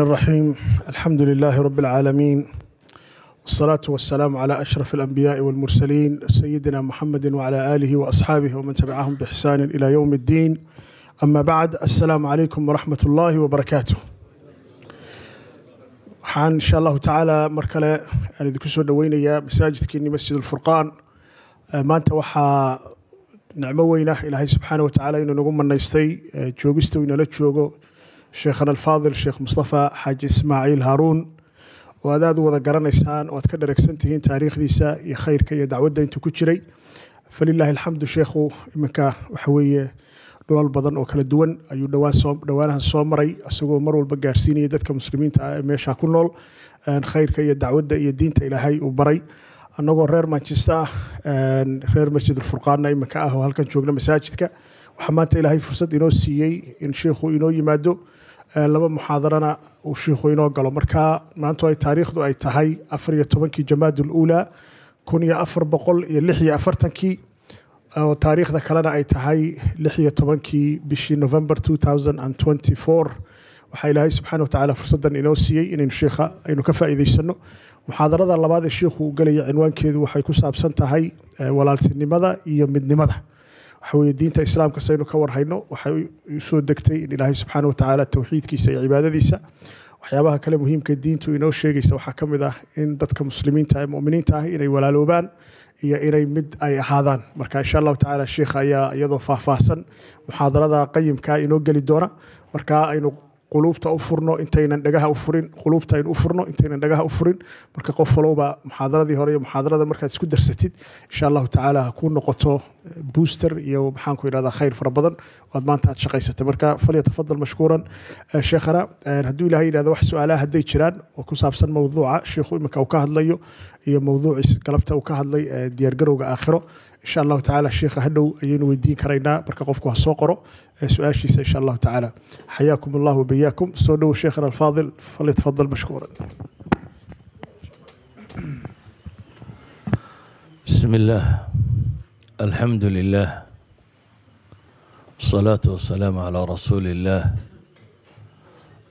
الرحيم الحمد لله رب العالمين والصلاة والسلام على أشرف الأنبياء والمرسلين سيدنا محمد وعلى آله وأصحابه ومن تبعهم بإحسان إلى يوم الدين أما بعد السلام عليكم ورحمة الله وبركاته waxaan insha allahu tacaala mar kale aan idinku soo dhoweynayaa masaajidkiini masjid ulfurqaan maanta waxaa nicmo weyn ah ilaahay subxaana wa tacaala inuu nagu manaystay joogista inala joogo sheekhana alfaadil sheekh mustafa xaaji ismaaciil haaruun oo aad aad u wada garanaysaan oo aad ka dharagsan tihiin taariikhdiisa iyo khayrka iyo dacwadda intuu ku jiray falilaahi alxamdu sheekhu iminka waxa weeye dhulal badan oo kala duwan ayuu dhowaanahan soo maray isagoo mar walba gaarsiinaya dadka muslimiinta ee meesha ku nool khayrka iyo dacwadda iyo diinta ilaahay uu baray annagoo reer manchester ah reer masjidulfurqaanna iminka ah oo halkan joogna masaajidka waxaa maanta ilaahay fursad inoo siiyey in sheikhu inoo yimaado laba muxaadarana uu shiikhu inoo galo marka maantu ay taariikhdu ay tahay afariyo tobankii jamaadul uula kun iyo afar boqol iyo lix iyo afartankii oo taariikhda kalena ay tahay lix iyo tobankii bishii november two thousand and twenty four waxaa ilaahay subxaana wa tacaala fursaddan inoo siiyey inaynu shiikha aynu ka faa'iidaysano muxaadarada labaad ee shiikhu uu gelaya cinwaankeedu waxay ku saabsan tahay walaaltinimada iyo midnimada waxaweye diinta islaamka saynu ka warhayno waxay usoo degtay in ilaahay subxaana watacaala towxiidkiisa iyo cibaadadiisa waxyaabaha kale muhiimka diintu inoo sheegaysa waxaa ka mid ah in dadka muslimiinta ee ah, muminiinta ah inay walaaloobaan iyo inay mid ay ahaadaan marka insha allahu tacala sheikh ayaa iyadoo faahfaahsan muxaadarada qayimka inoo geli doona marka aynu quluubta u furno intaynan dhagaha u furin quluubtaynu u furno intaynan dhagaha u furin marka qof walowba muxaadaradii hore iyo muxaadarada markaad isku darsatid insha allahu tacaala ha kuu noqoto eh, booster iyo maxaanku yidhahdaa khayr fara badan oad maanta aad shaqaysatay marka falyatafadal mashkuuran eh, sheekhana eh, hadduu ilahay yidhahdo wax su-aalaha hadday jiraan oo ku saabsan mowduuca sheikhu iminka uu ka hadlayo iyo mowduuciis galabta uu ka hadlay diyaargarowga aakhiro insha allahu tacaala sheikha hadhow ayaynu weydiin karaynaa marka qofku ha qoro su-aashiisa insha allahu tacaala xayaakum allah wabayaakum soo dhowo sheikhana alfaadil falyatafadal mashkuuran بسم الله الحمد لله الصلاة والسلام على رسول الله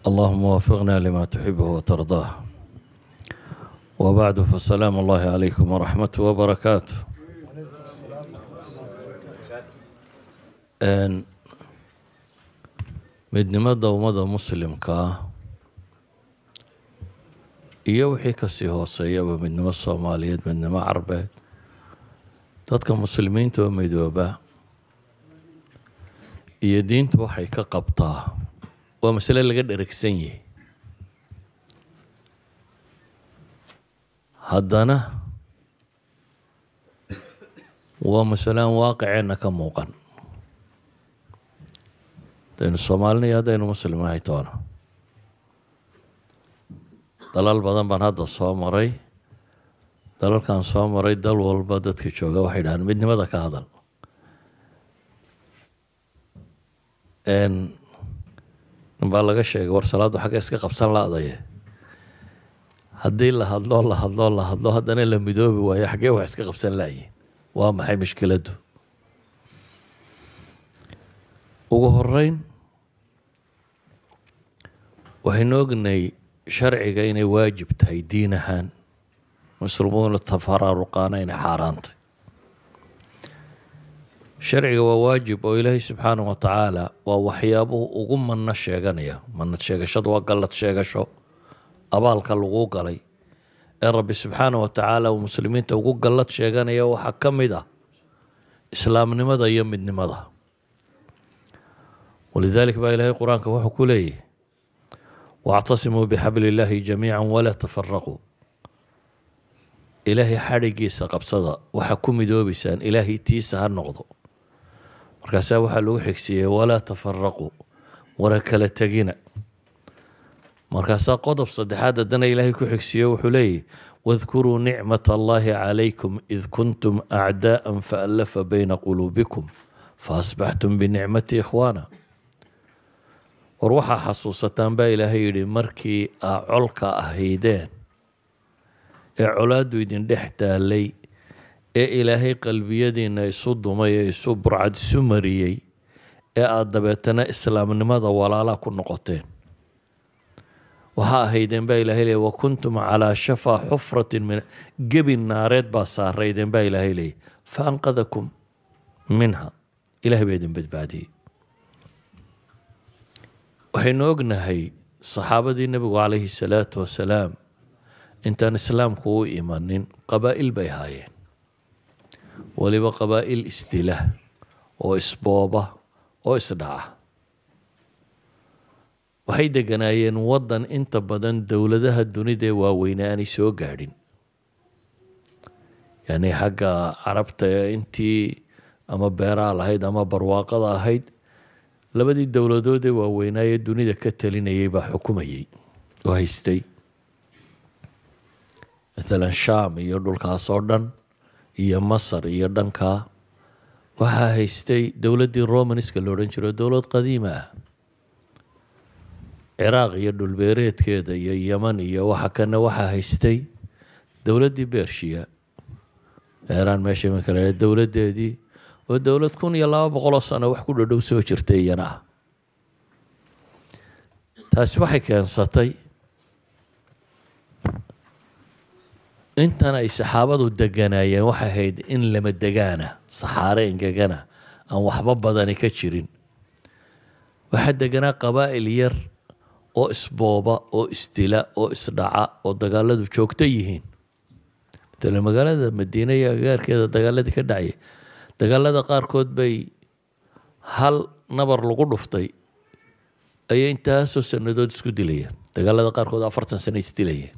اللهم وفقنا لما تحبه وترضاه وبعد فالسلام الله عليكم ورحمته وبركاته midnimada ummada muslimkaa iyo wixii kasii hooseeyaba midnimo soomaaliyeed midnimo carbeed dadka muslimiinta oo midooba iyo diintu waxay ka qabtaa waa masale laga dheregsan yahay haddana waa masale waaqiceenna ka muuqan hadaynu soomaalina iyo haddaynu muslimna hay dalal badan baan hadda soo maray dalalkan soo maray dal walba dadka jooga waxay dhahaan midnimada ka hadal ninbaa laga sheegay war salaaddu xagga iska qabsan la-daye haddii la hadlo la hadlo la hadlo haddana la midoobi waayo xaggee wax iska qabsan la-yi waa maxay mushkiladdu ugu horeyn waxaynu ognahay sharciga inay waajib tahay diin ahaan muslimuuna tafaraaruqaana inay xaaraantay sharciga waa waajib oo ilaahay subxaana wa tacaala waa waxyaabuhu ugu manno sheeganaya manad sheegashadu waa gallad sheegasho abaalka laguu galay ee rabbi subxaana wa tacaala uu muslimiinta ugu gallad sheeganaya waxaa ka mid ah islaamnimada iyo midnimada walidaalika baa ilaahay qur-aanka wuxuu ku leeyahy wactasimuu bixabl illaahi jamiica walaa tafaraquu ilaahay xadhigiisa qabsada waxaa ku midoobaysaan ilaahay tiisa ha noqdo markaasaa waxaa lagu xigsiiyey walaa tafaraquu wara kala tegina markaasaa qodob saddexaad haddana ilaahay ku xigsiiyo wuxuu leeyahy wadkuruu nicmat allaahi calaykum id kuntum acdaa'an faallafa bayna quluubikum faasbaxtum binicmati ikhwaana war waxaa xasuusataan baa ilaahay yidhi markii aa colka ahaydeen ee colaaddu idin dhex taalay ee ilaahay qalbiyadiinna isu dumay ee isu burcad isu mariyey ee aad dabeetana islaamnimada walaalaa ku noqoteen waxaa ahaydeen baa ilahay leey wa kuntum calaa shafaa xufratin min gebi naareed baa saaraydeen baa ilaahay leeyay fa anqadakum minha ilahay baa idin badbaadiyey waxaynu ognahay saxaabadii nebigu calayhi salaatu wasalaam intaan islaamku u imanin qabaa-il bay ahaayeen weliba qabaa'il isdila oo isbooba oo isdhaca waxay deganaayeen waddan inta badan dowladaha dunida waaweyne aanay soo gaadhin yacnii xagga carabta intii ama beeraha lahayd ama barwaaqada ahayd labadii dowladood ee waaweynaayee dunida ka talinayay baa xukumayay oo haystay maalan sham iyo dhulkaasoo dhan iyo masar iyo dhankaa waxaa haystay dowladdii romaniska la odhan jiro dowlad qadiima ah ciraaq iyo dhulbeereedkeeda iyo yeman iyo waxa kana waxaa haystay dowladdii bershiya eraan meesha iminka dowladdeedii oo dowlad kun iyo laba boqoloo sano wax ku dhadhow soo jirtay iyana ah waxay keensatay intan ay saxaabadu deganaayeen waxay ahayd in lama degaana saxaare engegana aan waxba badani ka jirin waxaa deganaa qabaa'il yar oo isbooba oo isdila oo isdhaca oo dagaaladu joogto yihiin matala magaalada madiine iyo agagaarkeeda dagaaladii ka dhacayay dagaalada qaarkood bay hal nabar lagu dhuftay ayay intaasoo sanadood isku dilayeen dagaalada qaarkood afartan sano isdilayeen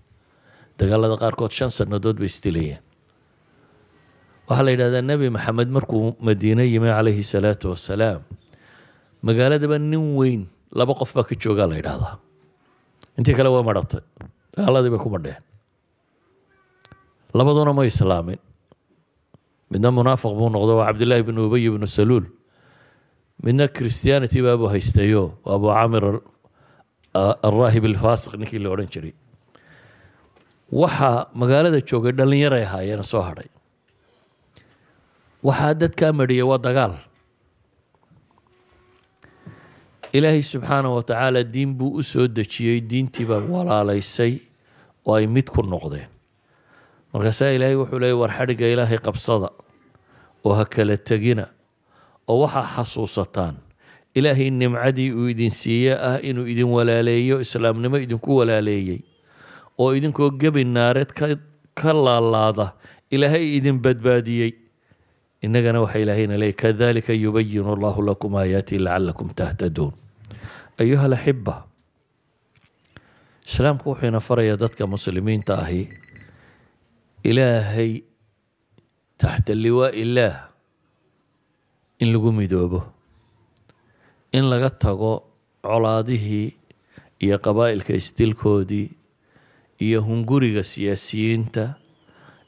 dagaalada qaarkood shan sanadood bay isdilayeen waxaa la yidhahdaa nebi maxamed markuu madiine yimi calayhi salaatu wasalaam magaaladaba nin weyn laba qof baa ka joogaa la yidhaahdaa intii kale waa madhatay dagaaladii bay ku madheen labaduna ma islaamin midna munaafiq buu noqdo waa cabdilaahi bnu ubay bnu saluul midna christianity baabuu haystayo abu camir alraahib alfasiq ninkii la odhan jiray waxaa magaalada joogay dhallinyaray ahaayeen soo hadhay waxaa dadkaa madhiyay waa dagaal ilaahay subxaanah wa tacaala diin buu u soo dejiyey diintii baa walaalaysay oo ay mid ku noqdeen markaasaa ilaahay wuxuu leeyay war xadhigga ilaahay qabsada oo ha kala tegina oo waxaa xasuusataan ilaahay nimcadii uu idin siiye ah inuu idin walaaleeyo islaamnimo idinku walaaleeyey oo idinkoo gebi naareed ka laalaada ilaahay idin badbaadiyey inagana waxaa ilaahayna leeyay kadalika yubayinu allahu lakum aayaatii lacalakum tahtaduun ayuha alaxiba islaamku wuxuu ina farayaa dadka muslimiinta ahi ilaahay taxta liwaa illaah in lagu midoobo in laga tago colaadihii iyo qabaa'ilka isdilkoodii iyo hunguriga siyaasiyiinta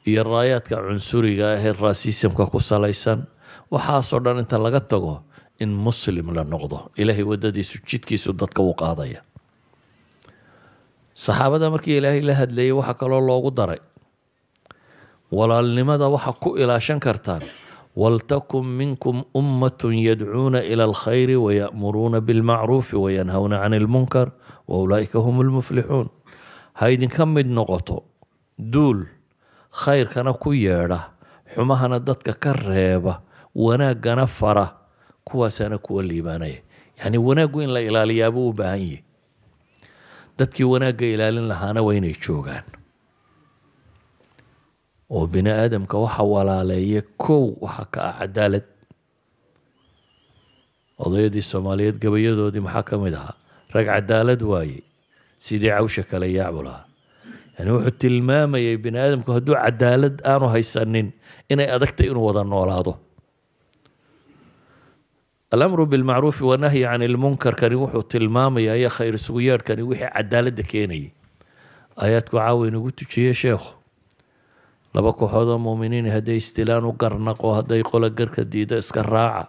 iyo raayaadka cunsuriga ahee raasiisamka ku salaysan waxaasoo dhan inta laga tago in muslim la noqdo ilaahay waddadiisu jidkiisu dadka u qaadaya saxaabada markii ilaahay la hadleeyey waxaa kaloo loogu daray walaalnimada waxa ku ilaashan kartaan waltakun minkum ummatun yadcuuna ila alkhayri wayamuruuna bilmacruufi wayanhawna can ilmunkar waulaaika hum lmuflixuun ha ydinka mid noqoto duul khayrkana ku yeedha xumahana dadka ka reeba wanaagana fara kuwaasaana kuwa liibaanaya yacni wanaaggu in la ilaaliyaabuu u baahan yahi dadkii wanaagga ilaalin lahaana waa inay joogaan oo bini aadamka waxa walaaleeya kow waxaa ka ah cadaalad odayadii soomaaliyeed gabayadoodii maxaa ka mid ahaa rag cadaalad waaye sidii cawsha kale yaacu lahaa yani wuxuu tilmaamayay bini aadamku hadduu cadaalad aanu haysanin inay adagtay inuu wada noolaado alamru bilmacruufi wanahyi can ilmunkarkani wuxuu tilmaamayaa iyo khayr sugu yeedhkani wixii cadaaladda keenayay ayaadku caawa inagu tujiyey sheekhu laba kooxood oo muuminiin ah hadday isdilaan u garnaqo hadday qola garka diido iska raaca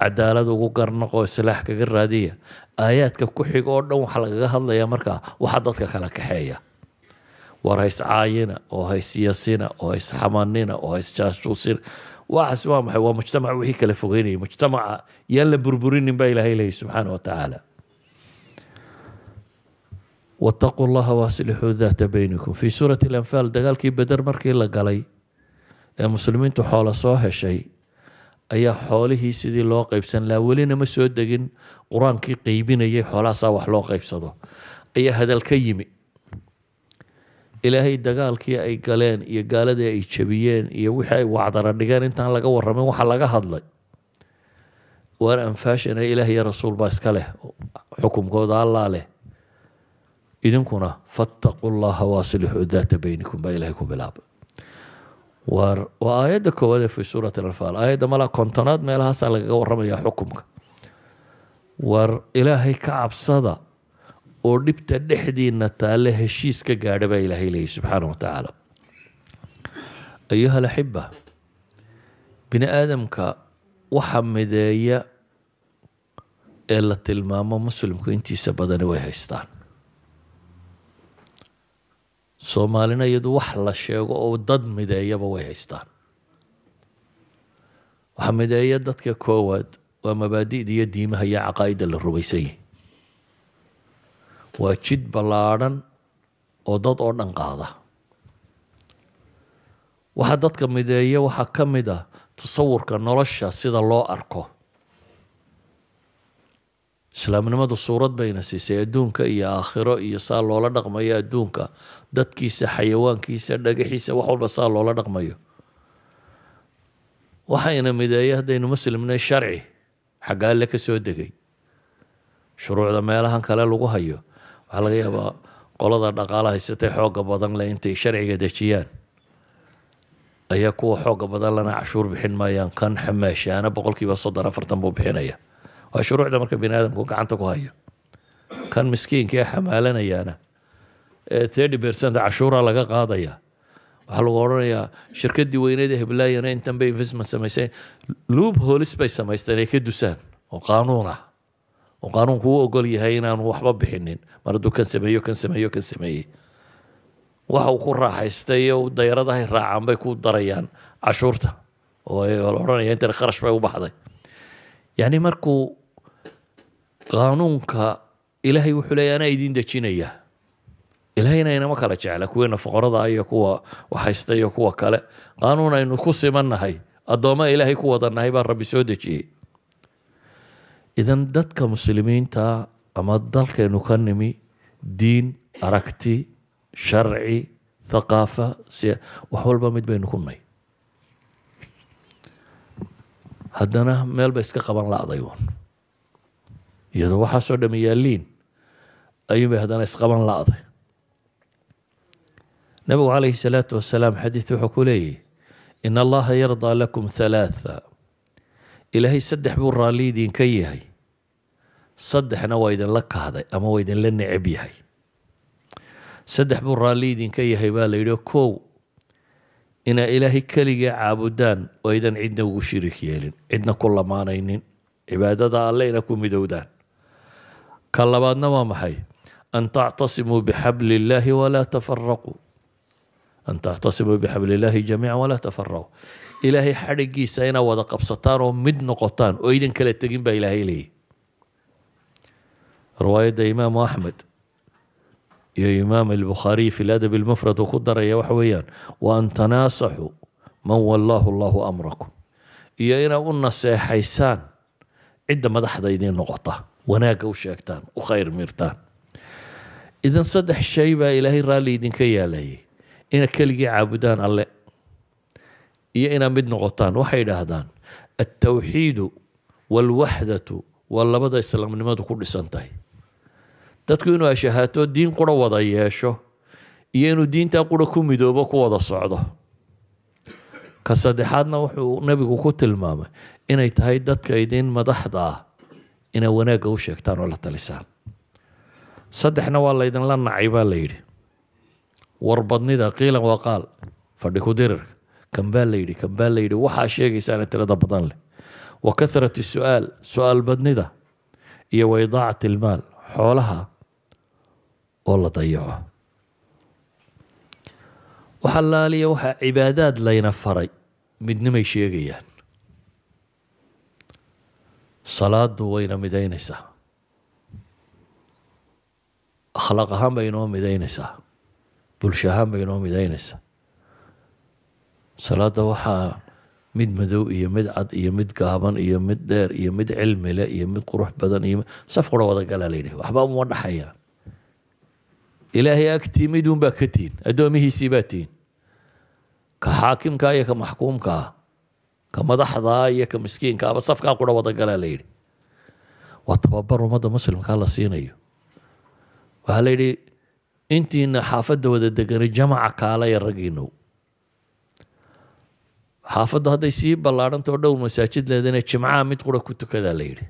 cadaalad ugu garnaqo islaax kaga raadiya aayaadka ku xiga oo dhan waxaa lagaga hadlayaa markaa waxaa dadka kala kaxeeya war hays caayina oo hays yasina oo hays xamanina oo hays jaashuusina waxaas waa maxay waa mujtamac wixii kala fogeynaya mujtamaca yaan la burburinin baa ilaahay leeyahy subxaana wa tacaala wataquu llaha waaslixuu daata beynikum fii suurati alanfaal dagaalkii beder markii la galay ee muslimiintu xoolo soo heshay ayaa xoolihii sidii loo qeybsan lahaa welina ma soo degin qur-aankii qeybinayay xoolahaasaa wax loo qeybsado ayaa hadal ka yimi ilaahay dagaalkii ay galeen iyo gaaladii ay jabiyeen iyo wixii ay wacdara dhigeen intaan laga warramin waxa laga hadlay waan anfaashana ilaah rasuul baa iska leh xukumkooda allaa leh idinkuna fataquu llaha waasilihu daata beynikum baa ilahay ku bilaaba waa aayadda koowaad ee fi suurati alfaal aayadda malaa kontonaad meelahaasaa lagaga waramayaa xukumka war ilaahay ka cabsada oo dhibta dhexdiina taalle heshiis ka gaadha baa ilaahay leeyay subxaana wa ayuha alaxiba bini aadamka waxa mideeya ee la tilmaamo muslimku intiisa badani way haystaan soomaalina iyadu wax la sheego oo dad mideeyaba way haystaan waxa mideeya dadka koowaad waa mabaadi'da iyo diimaha iyo caqaa'idda la rumaysan yahi waa jid ballaadhan oo dad oo dhan qaada waxa dadka mideeya waxaa ka mid a ah tasawurka nolosha sida loo arko islaamnimadu suurad bayna siisay adduunka iyo aakhiro iyo saa loola dhaqmayo adduunka dadkiisa xayawaankiisa dhagaxiisa wax walba saa loola dhaqmayo waxayna mideeyey haddaynu muslimnay sharci xaggaa le ka soo degay shuruucda meelahan kale lagu hayo waxaa laga yaabaa qolada dhaqaala haysatay xooga badan le intay sharciga dejiyaan ayaa kuwa xooga badan lana cashuur bixin maayaan kan xamaashaana boqolkiiba soddon afartan buu bixinaya waa shuruucda marka biniaadamku gacanta ku hayo kan miskiinka ee thirty percent cashuura laga qaadaya waxaa lagu odhanayaa shirkadii weyneed ee heblaayana intan bay investment samaysay luub holis bay samaysteen ay ka dusaan oo qaanuun ah oo qaanuunku u ogol yahay inaanu waxba bixinin mar hadduu kan sameeyo kan sameeyo kan sameeyey waxa uu ku raaxaystay oo dayaradahay raacaan bay ku darayaan cashuurta oo la odhanaya intan kharash bay u baxday yani markuu qaanuunka ilaahay wuxuu leeya anaa idin dejinaya ilaahayna inama kala jecla kuwiina foqorada iyo kuwa waxhaysta iyo kuwa kale qaanuun aynu ku simannahay addooma ilaahay ku wadannahay baa rabbi soo dejiyey idan dadka muslimiinta ama dalkaynu ka nimi diin aragti sharci thaqaafa wax walba mid baynu ku nay haddana meel bay iska qaban la-day uun iyadoo waxaa soo dhameeyaa liin ayuunbay haddana isqaban la nabigu calayhi salaatu wasalaam xadiis wuxuu ku leeyahy in allaha yardaa lakum halaatha ilaahay saddex buu raalli idinka yahay saddexna waa idinla kahday ama waa idinla necab yahay saddex buu raalli idinka yahay baa la yidhi kow inaa ilaahay keligaa caabudaan oo aydan cidna ugu shirig yeelin cidna ku lamaanaynin cibaadada alle ina ku midowdaan ka labaadna waa maxay an tactasimuu bixabli illaahi walaa tafaraquu an tactasimuu bixabli illaahi jamiican walaa tafaraquu ilaahay xadhigiisa inaa wada qabsataan oo mid noqotaan oo idin kala tegin baa ilaahay leeyahy riwaayadda imaamu axmed iyo imaam albukhaariy fi ladab almufrad uu ku daraya waxa weeyaan wa an tanaasaxuu man wallaahu allahu amrakum iyo inaa u naseexaysaan cidda madaxda idiin noqota wanaagga u sheegtaan u khayr miirtaan idan saddex shay baa ilaahay raalli idinka yaalayay inaad keligii caabudaan alle iyo inaad mid noqotaan waxay idhaahdaan altawxiidu waalwaxdatu waa labada islaamnimadu ku dhisan tahay dadku inuu ashahaato diin qura wada yeesho iyo inuu diintaa qura ku midoobo ku wada socdo ka saddexaadna wuxuu nebigu ku tilmaamay inay tahay dadka idin madaxda ah inaa wanaagga u sheegtaan oo la talisaan saddexna waa laydinla nacay baa la yidhi warbadnida qiilan waa qaal fadhi ku dirirka kanbaa la yidhi kan baa la yidhi waxaa sheegaysaana tirada badan leh wa kathrati su'aal su'aal badnida iyo wa idaacati ilmaal xoolaha oo la dayaco wax allaaliya waxaa cibaadaad layna faray midnimay sheegayaan salaadu wayna midaynaysaa akhlaaq ahaan bay inoo midaynaysaa bulsho ahaan bay inoo midaynaysaa salaada waxaa mid madow iyo mid cad iyo mid gaaban iyo mid dheer iyo mid cilmile iyo mid qurux badan iyo saf qura wadagalaa la yidhahi waxba uma dhaxayaa ilaahay agtii miduunbaa ka tihin addoomihiisii baa tihin ka xaakimkaa iyo ka maxkuumkaa ka iyo ka miskiinka ama safkaa qura wadagala la yidhi waa tababar ummadda muslimkaa la siinayo waxaa la yidhi intiina xaafadda wada degani jamaca kaalaya raggiinow xaafaddu hadday sii ballaadhantao dhowr masaajid leedana jimcaha mid qura ku tukadaa la yidhi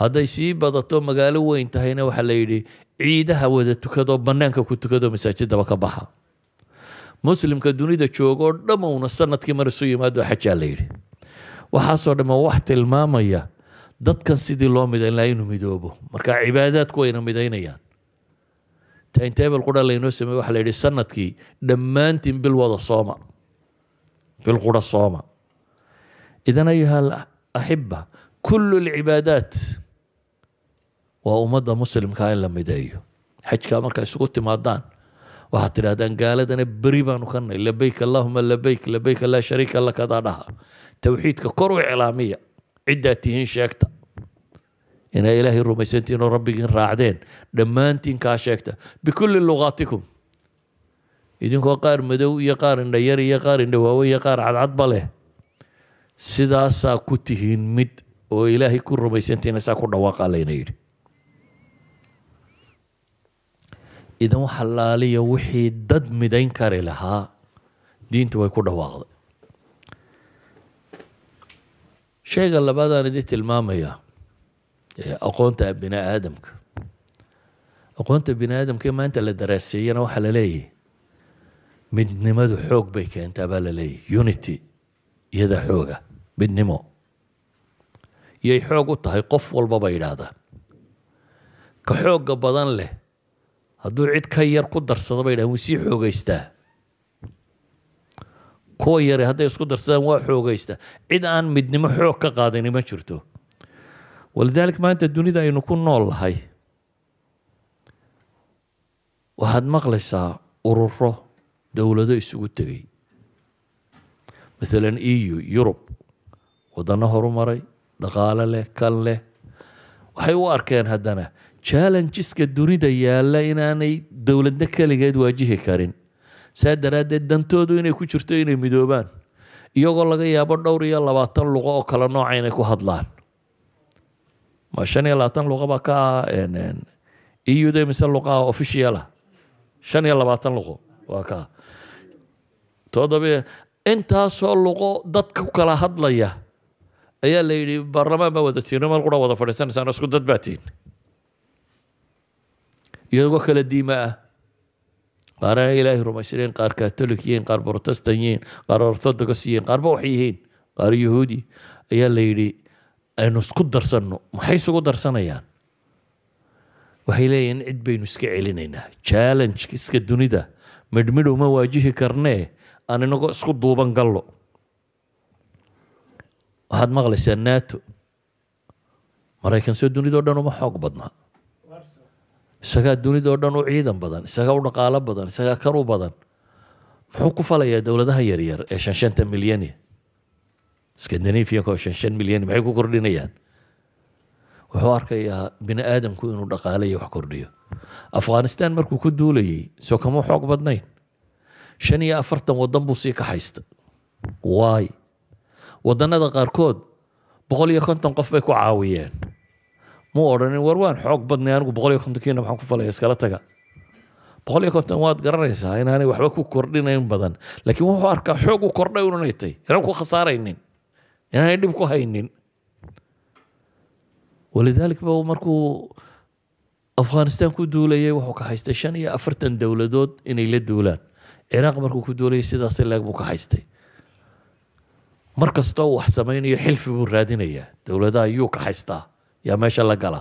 hadday sii badato magaalo weyn tahayna waxaa la yidhi ciidaha wada tukadoo bannaanka ku tukadoo masaajidaba ka baxa muslimka dunida jooga oo sanadkii mar isu yimaado xajaa la yidhi waxaasoo dhamma wax tilmaamaya dadkan sidii loo midayn lahaa inuu midoobo marka cibaadaadku wayna midaynayaan timetable qura laynoo sameeye waxaa la yidhi sanadkii dhammaantiin bil wada sooma bil qura sooma idan ayuha axibba kullu lcibaadaat waa ummadda muslimkaa ah in la mideeyo xajkaa marka isugu timaadaan waxaad tidhahdaan gaaladana beri baanu kanay nahay labayk allahuma labayk labayk laa shariika lakadaa dhaha towxiidka kor u iclaamiya ciddaad tihiin sheegta inaa ilaahay rumaysantiin oo rabbigiin raacdeen dhammaantiin kaa sheegta bikulli luqaatikum idinkoo qaar madow iyo qaar indhayar iyo qaar indhawaawe iyo qaar cadcadba leh sidaasaa ku tihiin mid oo ilaahay ku rumaysantiina saa ku dhawaaqaa layna yidhi idan wax allaaliya wixii dad midayn kari lahaa diintu way ku dhawaaqday shayga labaadaan idin tilmaamayaa aqoonta bini aadamka aqoonta bini aadamka maanta la daraaseeyana waxaa la leeyahay midnimadu xoog bay keentaa baa la leeyahay unity iyadaa xooga midnimo yay xoog u tahay qof walbaba bay yidhaahdaa ka xoogga badan leh hadduu cid ka yar ku darsado bay dhahan wuu sii xoogeystaa kuwa yari hadday isku darsadaan waa xoogeystaa cid aan midnimo xoog ka qaadani ma jirto walidaalik maanta dunida aynu ku nool lahay waxaad maqlaysaa ururo dowlado isugu tegay maalan eu yurub waddanno horumaray dhaqaale leh kan leh waxay u arkeen haddana challengeska dunida yaalla inaanay dowladna keligeed waajihi karin saa daraaddeed dantoodu inay ku jirto inay midoobaan iyagoo laga yaabo dhowr iyo labaatan luqo oo kale nooca inay ku hadlaan ma shan iyo labaatan luqaba ka ah euda e mise luqaha officiala shan iyo labaatan luqo waa kaa toddoba intaasoo luqo dadka ku kala hadlaya ayaa la yidhi baarlamaan baa wadatiin meel qura wada fadhiisanaysaan isku dad baatiin iyagoo kala diima ah qaarana ilaahay rumaysnayn qaar katolik yihiin qaar protestan yihiin qaar orthodox yihiin qaarba waxay yihiin qaar yuhuudi ayaa la yidhi aynu isku darsanno maxay isugu darsanayaan waxay leeyihin cid baynu iska celinaynaa challenge iska dunida midhmidh uma waajihi karnee aan inagoo isku duuban gallo waxaad maqlaysaa nato maraykan soo dunidao dhan uma xoog badnaa isagaa dunida oo dhan u ciidan badan isagaa u dhaqaalo badan isagaa kan u badan muxuu ku falayaa dowladaha yaryar ee shanshanta milyani scandinavianka oo shanshan milyani maxay ku kordhinayaan wuxuu arkayaa bini aadamku inuu dhaqaalayo wax kordhiyo afghanistan markuu ku duulayay soo kama xoog badnayn shan iyo afartan wadan buu sii kaxaysta waay wadanada qaarkood boqol iyo konton qof bay ku caawiyeen ma odhanin war waan xoog badnay anigu boqol iyo kontonkiina maxaan ku falaya iskala taga boqol iyo konton waad garanaysaa inaanay waxba ku kordhinayn badan laakiin wuxuu arkaa xoog u kordhay unanay tahy inaan ku khasaaraynin inaanay dhib ku haynin walidalik ba markuu afghanistan ku duulayay wuxuu ka haystay shan iyo afartan dowladood inay la duulaan ciraaq markuu ku duulayay sidaasay laeg buu ka haystay mar kastoo wax samaynayo xilfi buu raadinayaa dowladaha yuu ka haystaa yaa meesha la gala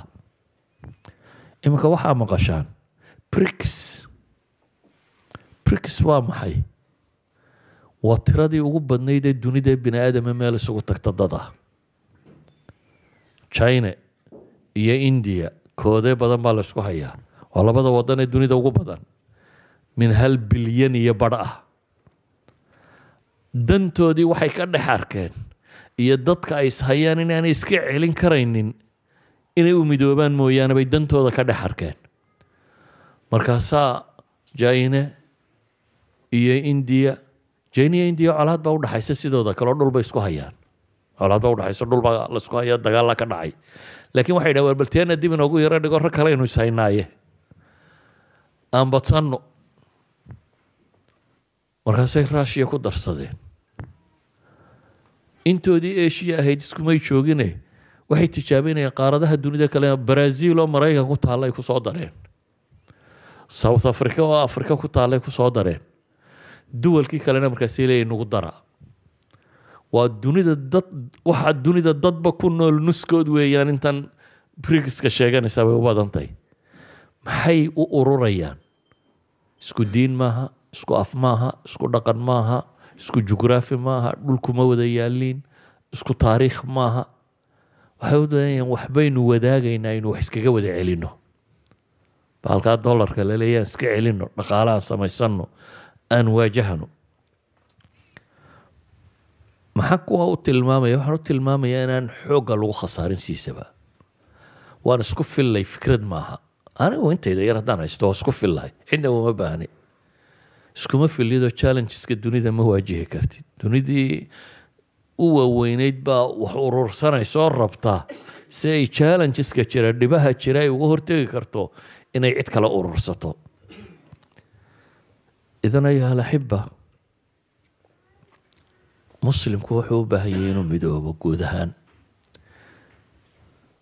iminka waxaa maqashaan brix brix waa maxay waa tiradii ugu badnayd ee dunida ee bini aadama meel isugu tagta dad china iyo indiya koodee badan baa laysku hayaa waa labada wadan ee dunida ugu badan min hal bilyan iyo badh ah dantoodii waxay ka dhex arkeen iyo dadka ay ishayaan inaanay iska celin karaynin inay u midoobaan mooyaane bay dantooda ka dhex arkeen markaasaa jaine iyo indiya jaine iyo indiya colaad baa udhaxaysa sidooda kaleo bay isku hayaan colaad baa udhaxaysa dhulbaa laisku hayaa dagaalla ka dhacay laakiin waxay dhahan balteena dib inoogu yaro dhigo rag kale aynu ishaynaaye aan badsanno markaasay rushiya ku darsadeen intoodii eshiya ahayd iskumay joogine waxay tijaabinayaan qaaradaha dunida kale brazil oo maraykan ku taalla ay dareen south africa oo africa ku taalla ay dareen duwalkii kalena markaasay leeyahy nagu dara waa dunida dad waxaa dunida dadba ku nool nuskood weeyaan intan brigiska sheeganaysaa bay u badantahy maxay u ururayaan isku diin maaha isku af maaha isku dhaqan maaha isku jugraafi maaha dhulkuma wada yaaliin isku taariikh maaha waxay u daanayaan waxbaynu wadaagaynaa inuu wax iskaga wada celino baalkaa dolarka laleeyaan iska celino dhaqaalaha samaysano aan waajahano maxaa kuwa u tilmaamaya waxaan u tilmaamayaa inaan xoogga lagu khasaarin siisaba waan isku fillay fikrad maaha anigu intayda yar haddaan haysto waa isku fillahay cidna uma baahni iskuma fillidoo challengeska dunida ma waajihi kartid dunidii u waaweyneyd baa wax urursanayso rabta si ay challengeska jira dhibaha jira ay uga hortegi karto inay cid kale urursato idan ayaa alaxiba muslimku wuxuu u baahan yahay inuu midoobo guud ahaan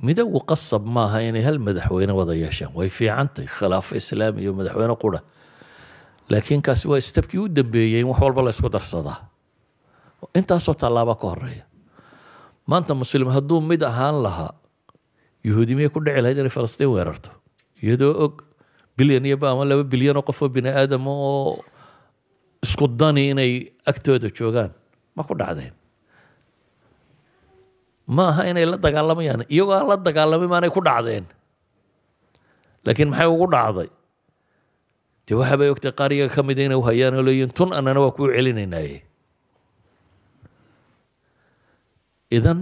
midowgu qasab maaha inay hal madaxweyne wada yeeshaan way fiicantahy khilaafo islaami iyo madaxweyne qura laakiin kaasi waa istabkii u dambeeyey in wax walba la isku darsadaa intaasoo tallaaba ka horeeya maanta muslim hadduu mid ahaan lahaa yahuudimiyay ku dhici lahayd inay falastiin weerarto iyadoo og bilyan iyoba ama laba bilyan bilyanoo qofoo bini aadama oo isku dani inay agtooda joogaan ma ku dhacdeen ma aha inay la dagaalamayaan iyagoo aan la dagaalamay maanay ku dhacdeen laakiin maxay ugu dhacday dee waxaabay ogtay qaar iyaga ka mida inay u hayaan oo leeyihin tun annana waa kuu celinaynaye idan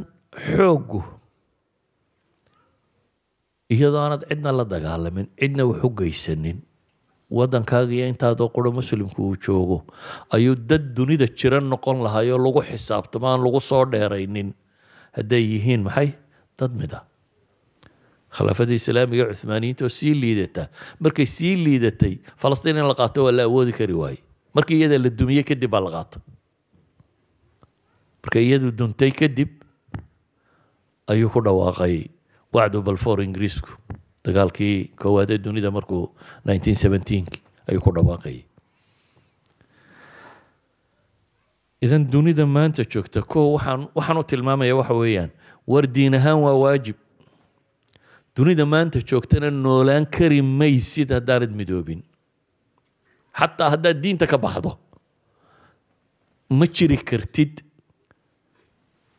xoogu iyadoo aanad cidna la dagaalamin cidna waxu geysanin waddankaaga iyo intaadoo quro muslimku uu joogo ayuu dad dunida jira noqon lahaayoo lagu xisaabtamo aan lagu soo dheeraynin hadday yihiin maxay dad mid ah khilaafadii islaamiga cumaaniyiinta oo sii liidataa markay sii liidatay falastiin in la qaato waa la awoodi kari waaye markii iyada la dumiye kadib baa la qaata marka iyadu duntay kadib ayuu ku dhawaaqay wacdu balfoor ingiriisku dagaalkii koowaad ee dunida markuu nineteen ayuu ku dhawaaqay idan dunida maanta joogta ko waxaan waxaan u tilmaamaya waxa weeyaan war diin ahaan waa waajib dunida maanta joogtana noolaan kari maysid haddaanad midoobin xataa haddaad diinta ka baxdo ma jiri kartid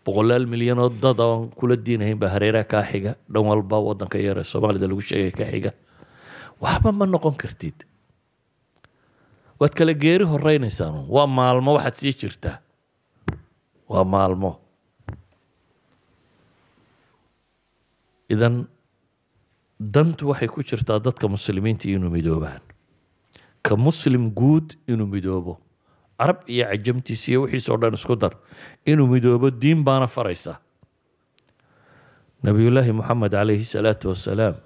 boqolaal milyanoo dad aan kula diinhaynba hareeraha kaa xiga dhan walba wadanka yaree soomaalida lagu sheegay ka xiga waxba ma noqon kartid waad kala geeri horeynaysaan waa maalmo waxaad sii jirtaa waa maalmo idan dantu waxay ku jirtaa dadka muslimiinta inuu midoobaan ka muslim guud inuu midoobo carab iyo cajamtiis iyo wixiisoo dhan isku dar inuu midoobo diin baana faraysa nabiyullaahi moxamed calayhi salaatu wasalaam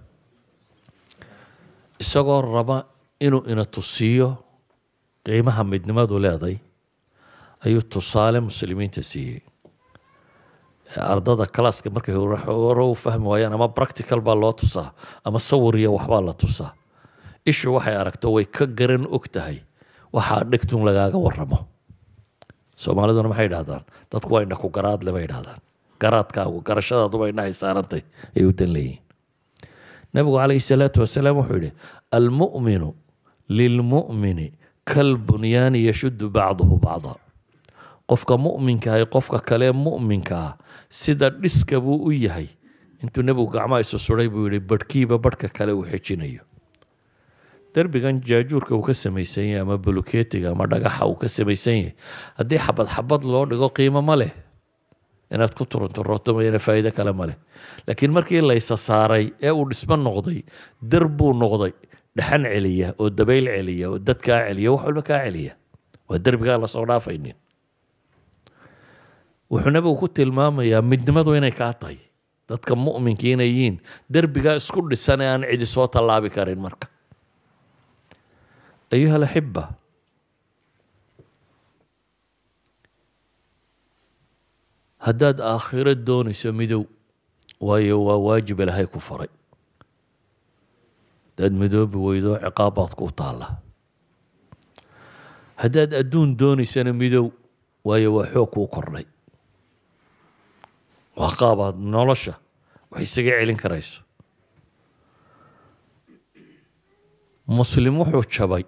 isagoo raba inuu ina tusiiyo qiimaha midnimadu leeday ayuu tusaale muslimiinta siiyey ardada kalaaska markay hore u fahmi waayaan ama practical baa loo tusaa ama sawir waxbaa la tusaa ishu waxay aragto way ka garan og tahay waxaa dhegtun lagaaga waramo soomaaliduna maxay idhahdaan dadku waa indhaku garaadle bay idhahdaan garaadkaagu garashadaadubaa indhahay saarantay ay u dan leeyihin nabigu calayhi salaatu wasalaam wuxuu yidhi almu'minu lilmu'mini kalbunyaani yashuddu bacduhu bacda qofka mu'minkaahi qofka kalee mu'minka ah sida dhiska buu u yahay intuu nebigu gacmaha isu suray buu yidhi badhkiiba badhka kale uu xejinayo derbigan jaajuurka uu ka samaysan yahay ama buluketiga ama dhagaxa uu ka samaysan yahay haddii xabad xabad loo dhigo qiimo ma leh inaad ku turunturootomayana faa'iido kale ma leh laakiin markii laysa saaray ee uu dhismo noqday der noqday dhaxan celiya oo dabayl celiya oo dad kaa celiya wax walba kaa celiya waa derbigaa lasoo dhaafaynin wuxuu nabigu ku tilmaamayaa midnimadu inay kaa tahay dadka mu'minkiina yihiin derbigaa isku dhisan ee aan cidi soo tallaabi karin marka أيها الأحبة haddaad aakhiro doonayso midow waayo waa waajib ilaahay ku faray haddaad midoobi weydo ciqaabaad ku taalla haddaad adduun doonaysana midow waayo waa xoog kuu kordhay waa qaabaad nolosha wax isaga celin karayso muslim wuxuu jabay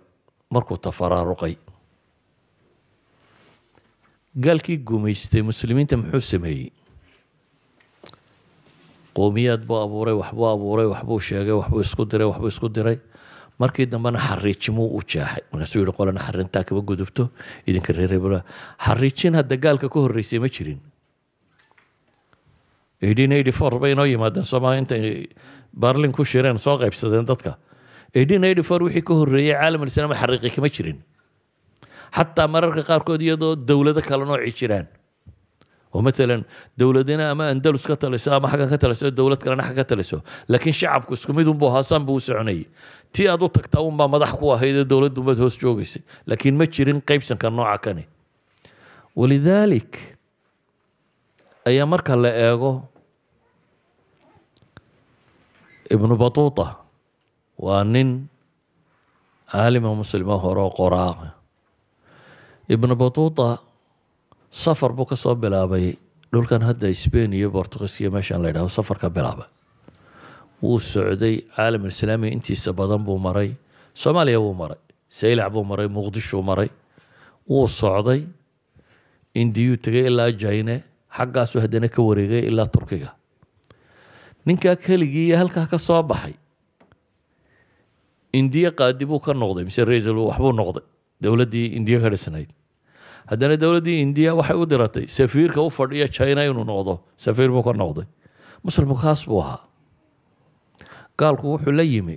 markuu tafaraaruqay gaalkii gumaystay muslimiinta muxuu sameeyey qowmiyaad buu abuuray waxbuu abuuray waxbuu sheegay waxbuu isku diray waxbuu isku diray markii dambena xariijimuu u jeexay markaasuu yihi qolana xarintaa kama gudubto idinka reereebla xariijin hadda gaalka ka horreysay ma jirin eighteen eighty four bay inoo yimaadeen soomaa intay barlin ku shireen soo qaybsadeen dadka eighteen wixii ka horreeyey caalam alislaam xariiqi kama jirin xataa mararka qaarkood iyadoo dowlado kala nooci jiraan oo maalan dowladina ama andalus ka taliso ama xagga ka taliso dowlad kalena xagga ka taliso laakiin shacabku isku mid unbuu haasaan buu u soconayay tii aad u tagtaa unbaa madax ku ahaydee dowladunbaad hoos joogaysay laakiin ma jirin qaybsanka nooca kani walidaalik ayaa marka la eego ibnu batuuta waa nin caalima muslimo horeo qoraaqa ibnu batuuta safar buu kasoo bilaabay dhulkan hadda spain iyo bortugiis meeshan la yidhahdo safar ka bilaaba wuu socday caalam islaami intiisa badan buu maray soomaaliya wuu maray saylac buu maray muqdishuu maray wuu socday indiyuu tegay ilaa jayne xaggaasuu haddana ka wareegay ilaa turkiga ninkaa keligii iyo halkaa ka soo baxay indiya qaadibuu ka noqday mise raisal waxbuu noqday dowladdii indiya ka dhisnayd haddana dowladdii indiya waxay u diratay safiirka u fadhiya china inuu noqdo safiir buu ka noqday muslimku kaas buu ahaa gaalku wuxuu la yimi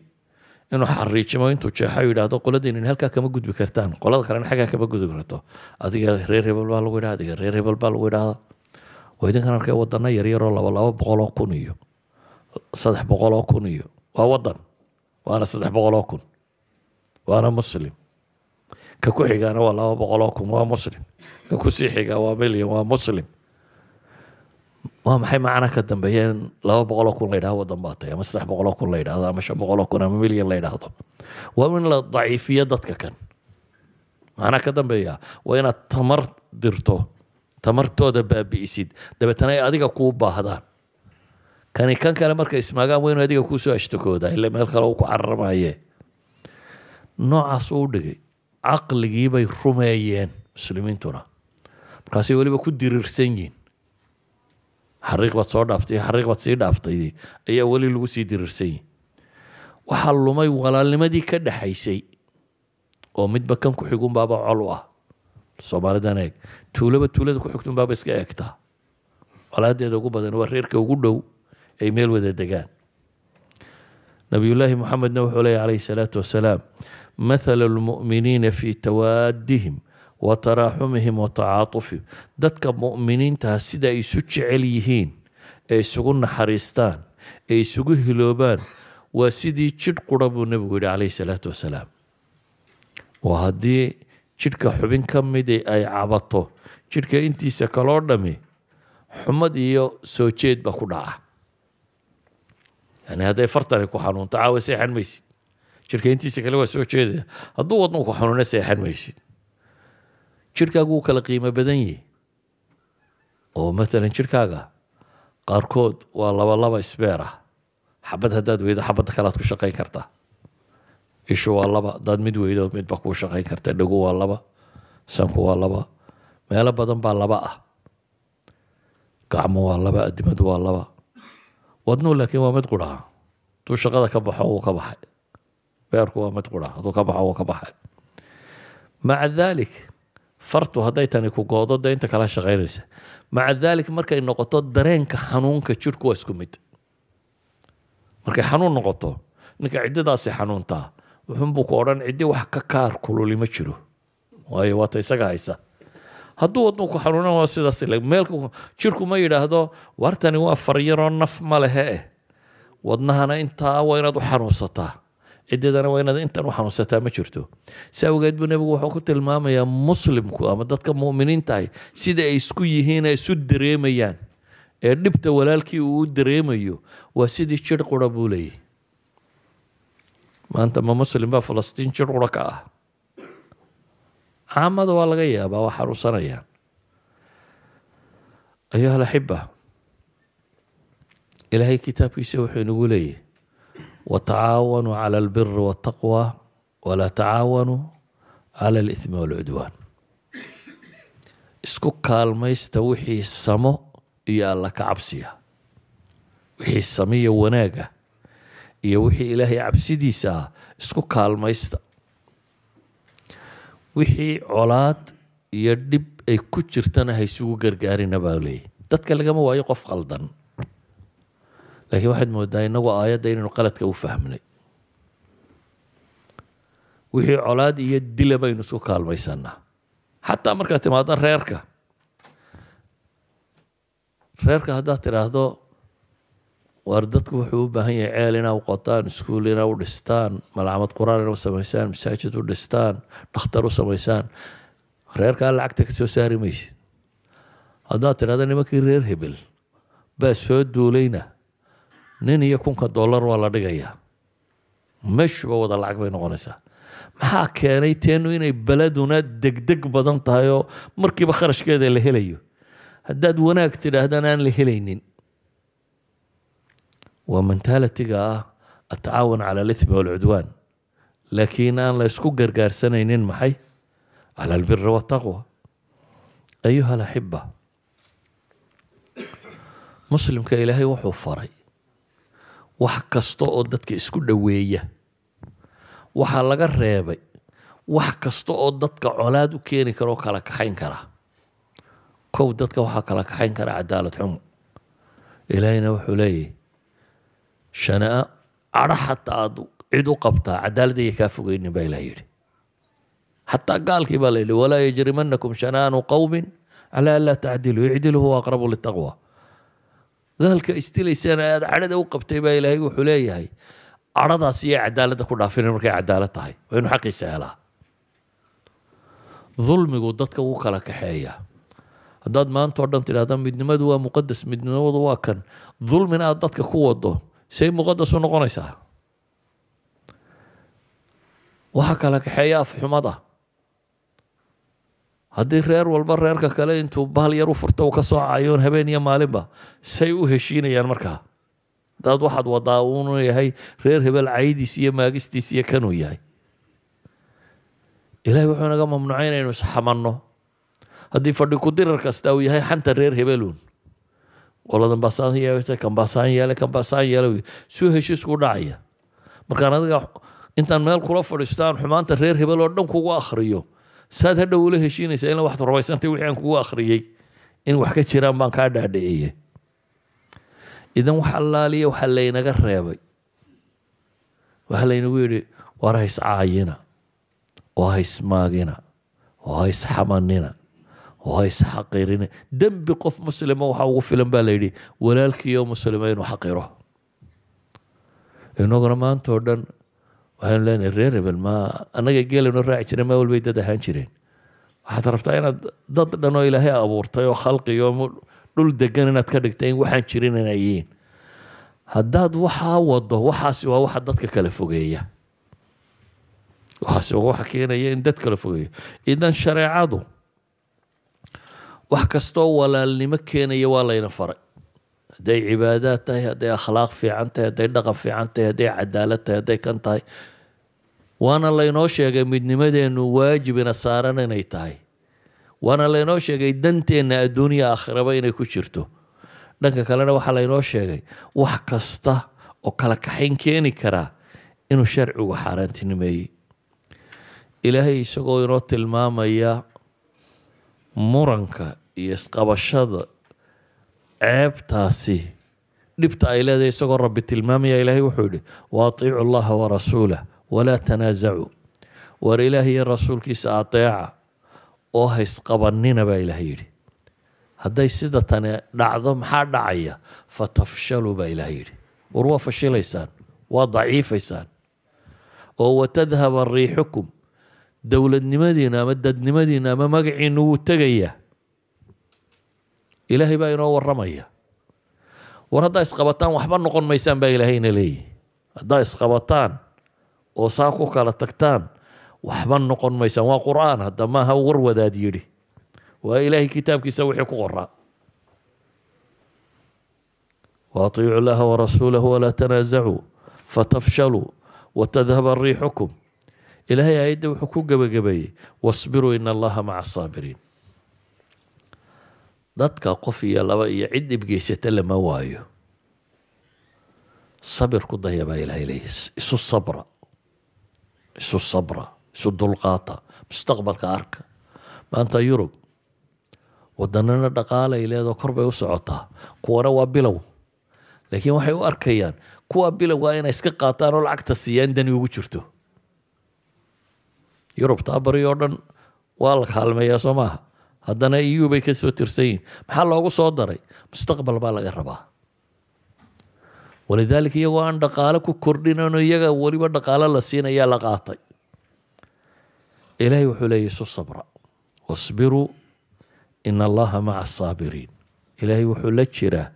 inuu xariijimo intuu jeexo yidhaahdo qoladiinin halkaa kama gudbi kartaan qolada kalena xaggaa kama gudbi karto adiga reer hebel baa lagu yidhahda adiga reer hebel baa lagu yidhahda waa idinkan arkay wadano yaryaroo laba laba boqol kun iyo saddex boqol kun iyo waa wadan waana saddex boqol oo kun waana muslim ka ku xigaana waa laba boqol oo kun waa muslim ka kusii xigaa waa milyan waa muslim waa maxay macna ka dambeeya in laba boqol oo kun la yidhahdo waddan baa ama saddex boqol oo kun la yidhahdo ama shan boqol oo kun ama milyan la yidhaahdo waa in la daciifiyo dadka kan macnaa ka dambeeya waa inaad tamar dirto tamartooda baabi'isid dabeetana ay adiga kuu baahdaan kani kan kale markay ismaagaan waa adiga kuusoo ashtakooda ile meel kale u ku cararmaye noocaas u dhigay caqligiibay rumeeyeen muslimiintuna markaasay weliba ku diriirsan yihin xariiq baad soo dhaaftay xariiq baad sii dhaaftay ayaa weli lagu sii diriirsan yihin waxaa lumay walaalnimadii ka dhaxaysay oo midba kan ku xigunbaaba col u ah soomaalidan eeg tuulaba tuulada ku xigtunbaaba iska eegtaa walaadeeda ugu badan waa reerka ugu dhow ay meel wada degaan nabiyullaahi moxamedna wuxuu leeyay calayhi salaatu wasalaam mathalu lmu'miniina fii tawaadihim wa taraaxumihim wa tacaatufihim dadka mu'miniintaha ah sida ay isu jecel yihiin ee isugu naxariistaan ee isugu hiloobaan waa sidii jidh qura buu nebigu yidhi calayhi salaatu wasalaam waa haddii jidhka xubin ka midi eh ay cabato jidhka intiisa kaloo dhami xumad iyo soo jeed ba ku dhaca yani hadday fartani ku xanuunto caawa seexan maysid jirka intiisa kale waa soo jeedaya hadduu wadnuu ku xanuuna seexan maysid jirkaagu wuu kala qiimo badan yihi oo matalan jirkaaga qaarkood waa laba laba isbeer ah xabad haddaad weydo xabadda kalead ku shaqayn kartaa ishu waa laba haddaad mid weydo midba kuu shaqayn karta dhagu waa laba sanku waa laba meelo badan baa laba ah gacmo waa laba adimadu waa laba wadnuhu laakiin waa mid qurhaa hadduu shaqada ka baxo wuu ka baxay beerku waa mid qurhaa hadduu ka baxo wuu ka baxay maca daalik fartu hadday tani ku goodo inta kala shaqaynaysa maca daalik markay noqoto dareenka xanuunka jirhku waa isku mid markay xanuun noqoto ninka ciddidaasi xanuuntaa wuxuunbuu ku odhan ciddi wax ka kaar kululi ma jiro waayo waata isaga haysa hadduu wadnuku xanuunan waa sidaas meelka jirku ma yidhaahdo wartani waa faryaroo naf ma lehe eh wadnahana intaa waa inaad u xanuunsataa ciddidana waa inaad intan u xanuunsataa ma jirto si awgeed buu nebigu wuxuu ku tilmaamayaa muslimku ama dadka mu'miniintahay sida ay isku yihiin ay isu dareemayaan ee dhibta walaalkii uu dareemayo waa sidii jir buu leeyahy maanta ma muslim baa falastiin jir ka ah caamada waa laga yaabaa waa xaruusanayaan ayuha alaxiba ilaahay kitaabkiisa wuxuu inagu leeyahy watacaawanuu cala albiri waataqwa walaa tacaawanuu cala alithmi waalcudwaan isku kaalmaysta wixii samo iyo alla ka cabsiya wixii samiya wanaaga iyo wixii ilaahay cabsidiisa ah isku kaalmaysta wixii colaad iyo dhib ay ku jirtana ha isugu gargaarina baa leeyahy dadka lagama waayo qof qaldan laakiin waxaad moodaa inagu aayadda inaynu qaladka u fahmnay wixii colaad iyo dila baynu isku kaalmaysanaa xataa markaad timaado reerka reerka haddaad tidhaahdo war dadku wuxuu u baahan yahay ceel inaa u qotaan iskuul inaa u dhistaan malaamad qur-aan inaa u samaysaan masaajid u dhistaan dhakhtar u samaysaan reerkaa lacagta ka soo saari maysid haddaad tidhahda nimankii reer hebel baa soo duulayna nin iyo kunka dollar waa la dhigayaa meeshuba wada lacag bay noqonaysaa maxaa keenay teenu inay beladuna degdeg badan tahayoo markiiba kharashkeeda la helayo haddaad wanaag tidhaahdaan aan la helaynin waa mentaalitiga ah atacaawan cala alithmi waalcudwaan laakiin aan la isku gargaarsanaynin maxay cala albiri wataqwa ayuha laxiba muslimka ilaahay wuxuu faray wax kasta oo dadka isku dhoweeya waxaa laga reebay wax kasta oo dadka colaad u keeni kara oo kala kaxayn kara kow dadka waxaa kala kaxayn kara cadaalad xumo ilaahayna wuxuu leeyahy shana cadho xataa aad cid qabtaa cadaaladaya kaa fogeynin baa ilah yidhi xataa gaalkii baa la walaa yajrimanakum shanaanu qowmin calaa anlaa tacdiluu icdilu huwa aqrabu litaqwa gaalka istilaysaan aad cadhada u qabtay baa ilaahay wuxuu leeyahay cadhadaas iyo cadaaladda ku dhaafina markay cadaalad tahay waa xaqiisa helaa dulmigu dadka wuu kala kaxeeyaa haddaad maanta dhan tidhahda midnimadu waa muqadas midnimadu waa kan dulmina aad dadka ku wado say muqadasu noqonaysaa waxa kala kaxeeya afxumada haddii reer walba reerka kale intuu bahal yar u furta uu ka soo cayoon habeen iyo maalinba say u heshiinayaan markaa dad waxaad wadaa uunu yahay reer hebel caydiis iyo maagistiis iyo kanuu yahay ilaahay wuxuu naga mamnuucay inaynu isxamanno haddii fadhi ku dirar kasta uu yahay xanta reer hebeluun oladan basaan yeelata kan basaan yeele kan basaan yeele suu heshiis ku dhacaya markaan adiga intaan meel kula fadhiistaan xumaanta reer hebel oo dhan kugu akhriyo saad hadhow ula heshiinaysaa in waxaad rumaysantay wixii aan kugu akhriyey in wax ka jiraan baan kaa dhaadhiciye idan wax allaaliya waxaa laynaga reebay waxa laynagu yidhi waar hayscaayina oo haysmaagina oo xamanina waa isxaqiirin dembi qof muslima waxa ugu filan baa layidhi walaalkiiyo muslima inuu xaqiro inaguna maanta oo dhan waxaynu leenahay reer hebel ma annaga geelayno raaci jireen maa walbay dad ahaan jireen waxaad rabtaa inaad dad dhan oo ilaahay abuurtay oo khalqi dhul degan inaad ka dhigtay in waxaan jirin inay yihiin haddaad waxaa wado waxaasi waa waxa dadka kala fogeeya waxaasi waa waxa keenaya in dad kala fogeeya idan shareecadu wax kastoo walaalnimo keenaya waa layna faray hadday cibaadaad tahay hadday akhlaaq fiican tahay hadday dhaqan fiican tahay hadday cadaalad tahay hadday kan tahay waana laynoo sheegay midnimadeennu waajibina saaran inay tahay waana laynoo sheegay danteenna adduuniya akhiraba inay ku jirto dhanka kalena waxaa laynoo sheegay wax kasta oo kala kaxayn keeni karaa inuu sharcigu xaaraantinimeeyey ilaahay isagoo inoo tilmaamaya muranka iyo isqabashada ceebtaasi dhibta ay leedahay isagoo rabbi tilmaamaya ilaahay wuxuu yidhi wa atiicu llaha wa rasuulah walaa tanaasacuu war ilaahi iyo rasuulkiisa adeeca oo haysqabanina baa ilaahay yidhi hadday sida tani dhacdo maxaa dhacaya fa tafshaluu baa ilaahay yidhi war waa fashilaysaan waa daciifaysaan oo watadhaba riixukum dowladnimadiina ama dadnimadiina ama magaciina wuu tegaya ilaahay baa inoo waramaya war haddaa isqabataan waxba noqon maysaan baa ilaahayna leeyihi haddaa isqabataan oo saa ku kala tagtaan waxba noqon maysaan waa qur'aan hadda maaha warwadaad yidhi waa ilaahay kitaabkiisa wixii ku qoraa waatiicu llaha warasuulahu walaa tanaazacuu fatafshaluu watadhaba riixukum ilaahay aayadda wuxuu ku gebagabeeyey wasbiruu in allaha maca asaabiriin dadka qof iyo laba iyo cid dhibgeysata lama waayo sabir ku daya baa ilahay leeya isu sabra isu sabra isu dulqaata mustaqbalka arka maanta yurub wadanana dhaqaalay leedoo kor bay u socotaa kuwana waa bilow laakiin waxay u arkayaan kuwa bilowga inay iska qaataan oo lacagta siiyaan dani ugu jirto yurubtaa oo dhan waa la kaalmeeyaa soo maaha haddana eu bay kasoo tirsan yihin maxaa loogu soo daray mustaqbal baa laga rabaa walidaalika iyagoo aan dhaqaalo ku kordhinano iyaga weliba dhaqaalo la siinayaa la qaatay ilaahay wuxuu leeya isu sabra wasbiruu in allaha maca asaabiriin ilaahay wuxuu la jiraa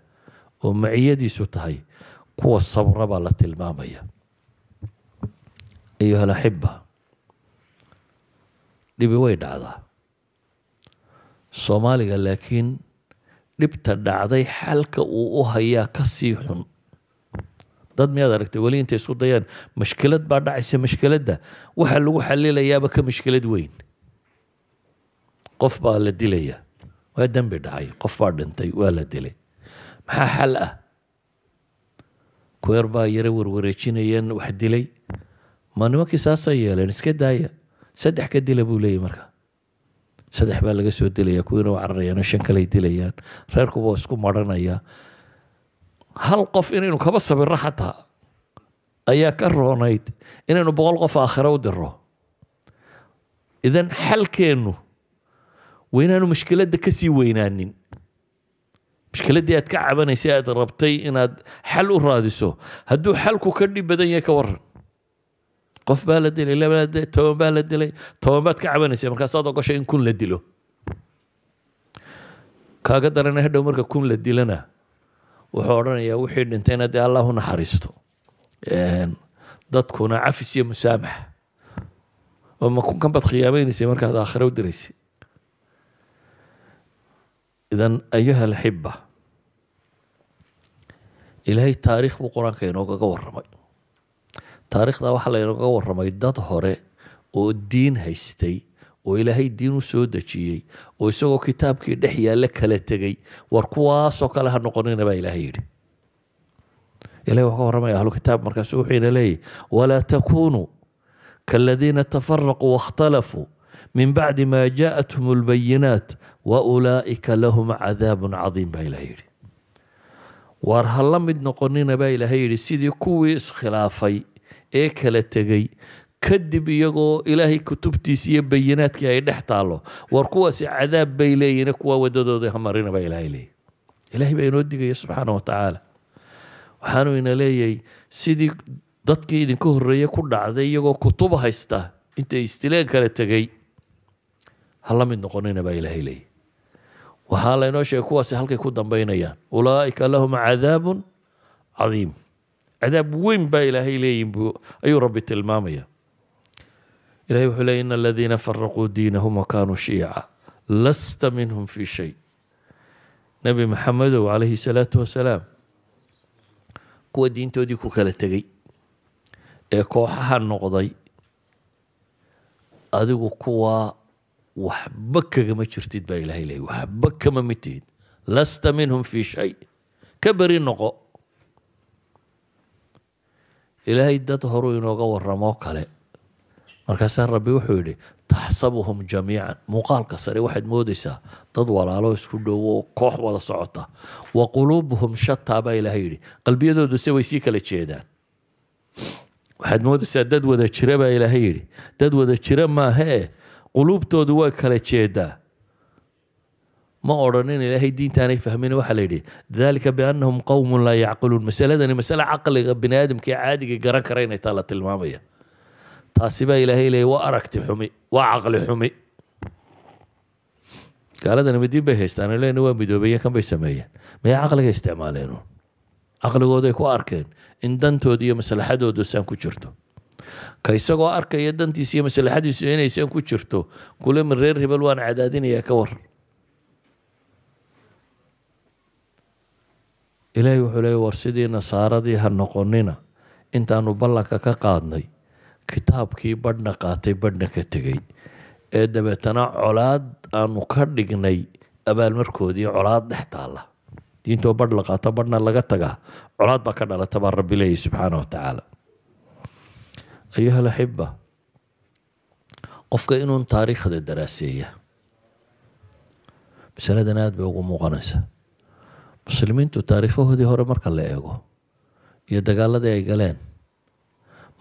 oo maciyadiisu tahay kuwa sabra baa la tilmaamaya ayuha alaxiba dhibi way dhacdaa soomaaliga laakiin dhibta dhacday xalka uu u hayaa ka sii xun dad miyaad aragtay weli intay isku dayaan mashkilad baa dhacaysa mashkiladda waxa lagu xalilayaaba ka mashkilad weyn qof baa la dilaya waa dembi dhacay qof baa dhintay waa la dilay maxaa xal ah kueer baa yaro warwareejinayeen wax dilay ma nimankii saasay yeeleen iska daaya saddex ka dila buu leeyay marka saddex baa laga soo dilaya kuwiina waa cararayaano shan kaley dilayaan reerkuba isku marhanaya hal qof inaynu kaba sabiro xataa ayaa ka roonayd inaynu boqol qof aakhira u dirro idan xalkeennu waa inaanu mushkiladda ka sii weynaanin mushkiladdii aad ka cabanaysay aad rabtay inaad xal u raadiso hadduu xalku ka dhib badan yahay ka waran qof baa la dilay laba la dilay toban baa la dilay tobanbaad ka cabanaysa markaasaad ogoshay in kun la dilo kaaga darana hadhow marka kun la dilana wuxuu odhanayaa wixii dhintay dhintayna dee allah u naxariisto dadkuna cafis iyo musaamax ma kunkan baad khiyaamaynaysa markaad aakhira u diraysa idan ayuha alxiba ilaahay taariikh buu qur-aanka inoogaga warramay taarikhda waxaa laynaga waramay dad hore oo diin haystay oo ilaahay diin u soo dejiyey oo isagoo kitaabkii dhex yaalla kala tegey war kuwaasoo kale ha noqonina baa ilaahay yidhi ilahay wuxuu ka warramaya ahlu kitaab markaasu wuxuu leeyahy walaa takunuu kaaladiina tafaraquu wakhtalafuu min bacdi maa lbayinaat wa ulaaika lahum cadaabun cadiim baa ilahay yidhi waar ha la mid noqonina baa ilaahay yidhi sidii kuwii iskhilaafay ee kala tegay kadib iyagoo ilaahay kutubtiisi iyo bayinaadkii ay dhex taalo war kuwaasi cadaab bay leeyihin kuwa wadadooda hamarina baa ilahay leeyay baa inoo digaya subxaana wa tacaala waxaanu ina leeyay sidii dadkii idinka horreeye ku dhacday iyagoo kutub haysta intay istileen kala tegay ha la mid noqonina baa ilaahay leeyay waxaa laynoo sheegay kuwaasi halkay ku dambaynayaan ulaa'ika lahum cadaabun cadiim cadaab weyn baa ilaahay leeyihin buu ayuu rabbi tilmaamaya ilahay wuxuu leeyay ina aladiina faraquu diinahum wakanuu shiica lasta minhum fii shay nebi maxamedow calayhi salaatu wasalaam kuwa diintoodii ku kala tegey ee kooxaha noqday adigu kuwaa waxba kagama jirtid baa ilahay leeyay waxba kama mitihid lasta minhum fii shay ka beri noqo ilaahay dad horuu inooga waramoo kale markaasaa rabbi wuxuu yidhi taxsabuhum jamiican muuqaalka sare waxaad moodaysaa dad walaalo isku dhowo oo koox wada socota wa quluubuhum shataa baa ilaahay yidhi qalbiyadoodu se way sii kala jeedaan waxaad moodaysaa dad wada jira baa ilaahay yidhi dad wada jira maaha quluubtoodu waa kala jeedaa ma odhanin ilaahay diintaanay fahmin waxaa la yidhi dalika biannahum qowmun laa yacqiluun masaladani masale caqliga bini aadamka caadiga garan kara inay taa la tilmaamaya taasi ilaahay leeyay waa aragti xumi waa caqli xumi gaaladani midiin bay haystaan oo waa midoobeeyeen kan bay sameeyeen mayaa caqliga isticmaaleen caqligooday ku arkeen in dantooda iyo maslaxadoodu saan ku jirto ka isagoo arkaya dantiisa iyo maslaxadiisu inaysan ku jirto kule reer hebel waan cadaadinayaa ka war ilaahay wuxuu leey war sidii nasaaradii ha noqonina intaanu ballanka ka qaadnay kitaabkii badhna qaatay badhna ka tegey ee dabeetana colaad aanu ka dhignay abaalmarkoodii colaad dhex taalla diintoo badh la qaato badhna laga tagaa colaad baa ka dhalata baa rabbi leeyahy subxaana wa tacaala ayuha qofka inuun taariikhda daraaseeya masaladan aada bay ugu muuqanaysaa muslimiintu taariikhahoodii hore marka la eego iyo dagaaladii ay galeen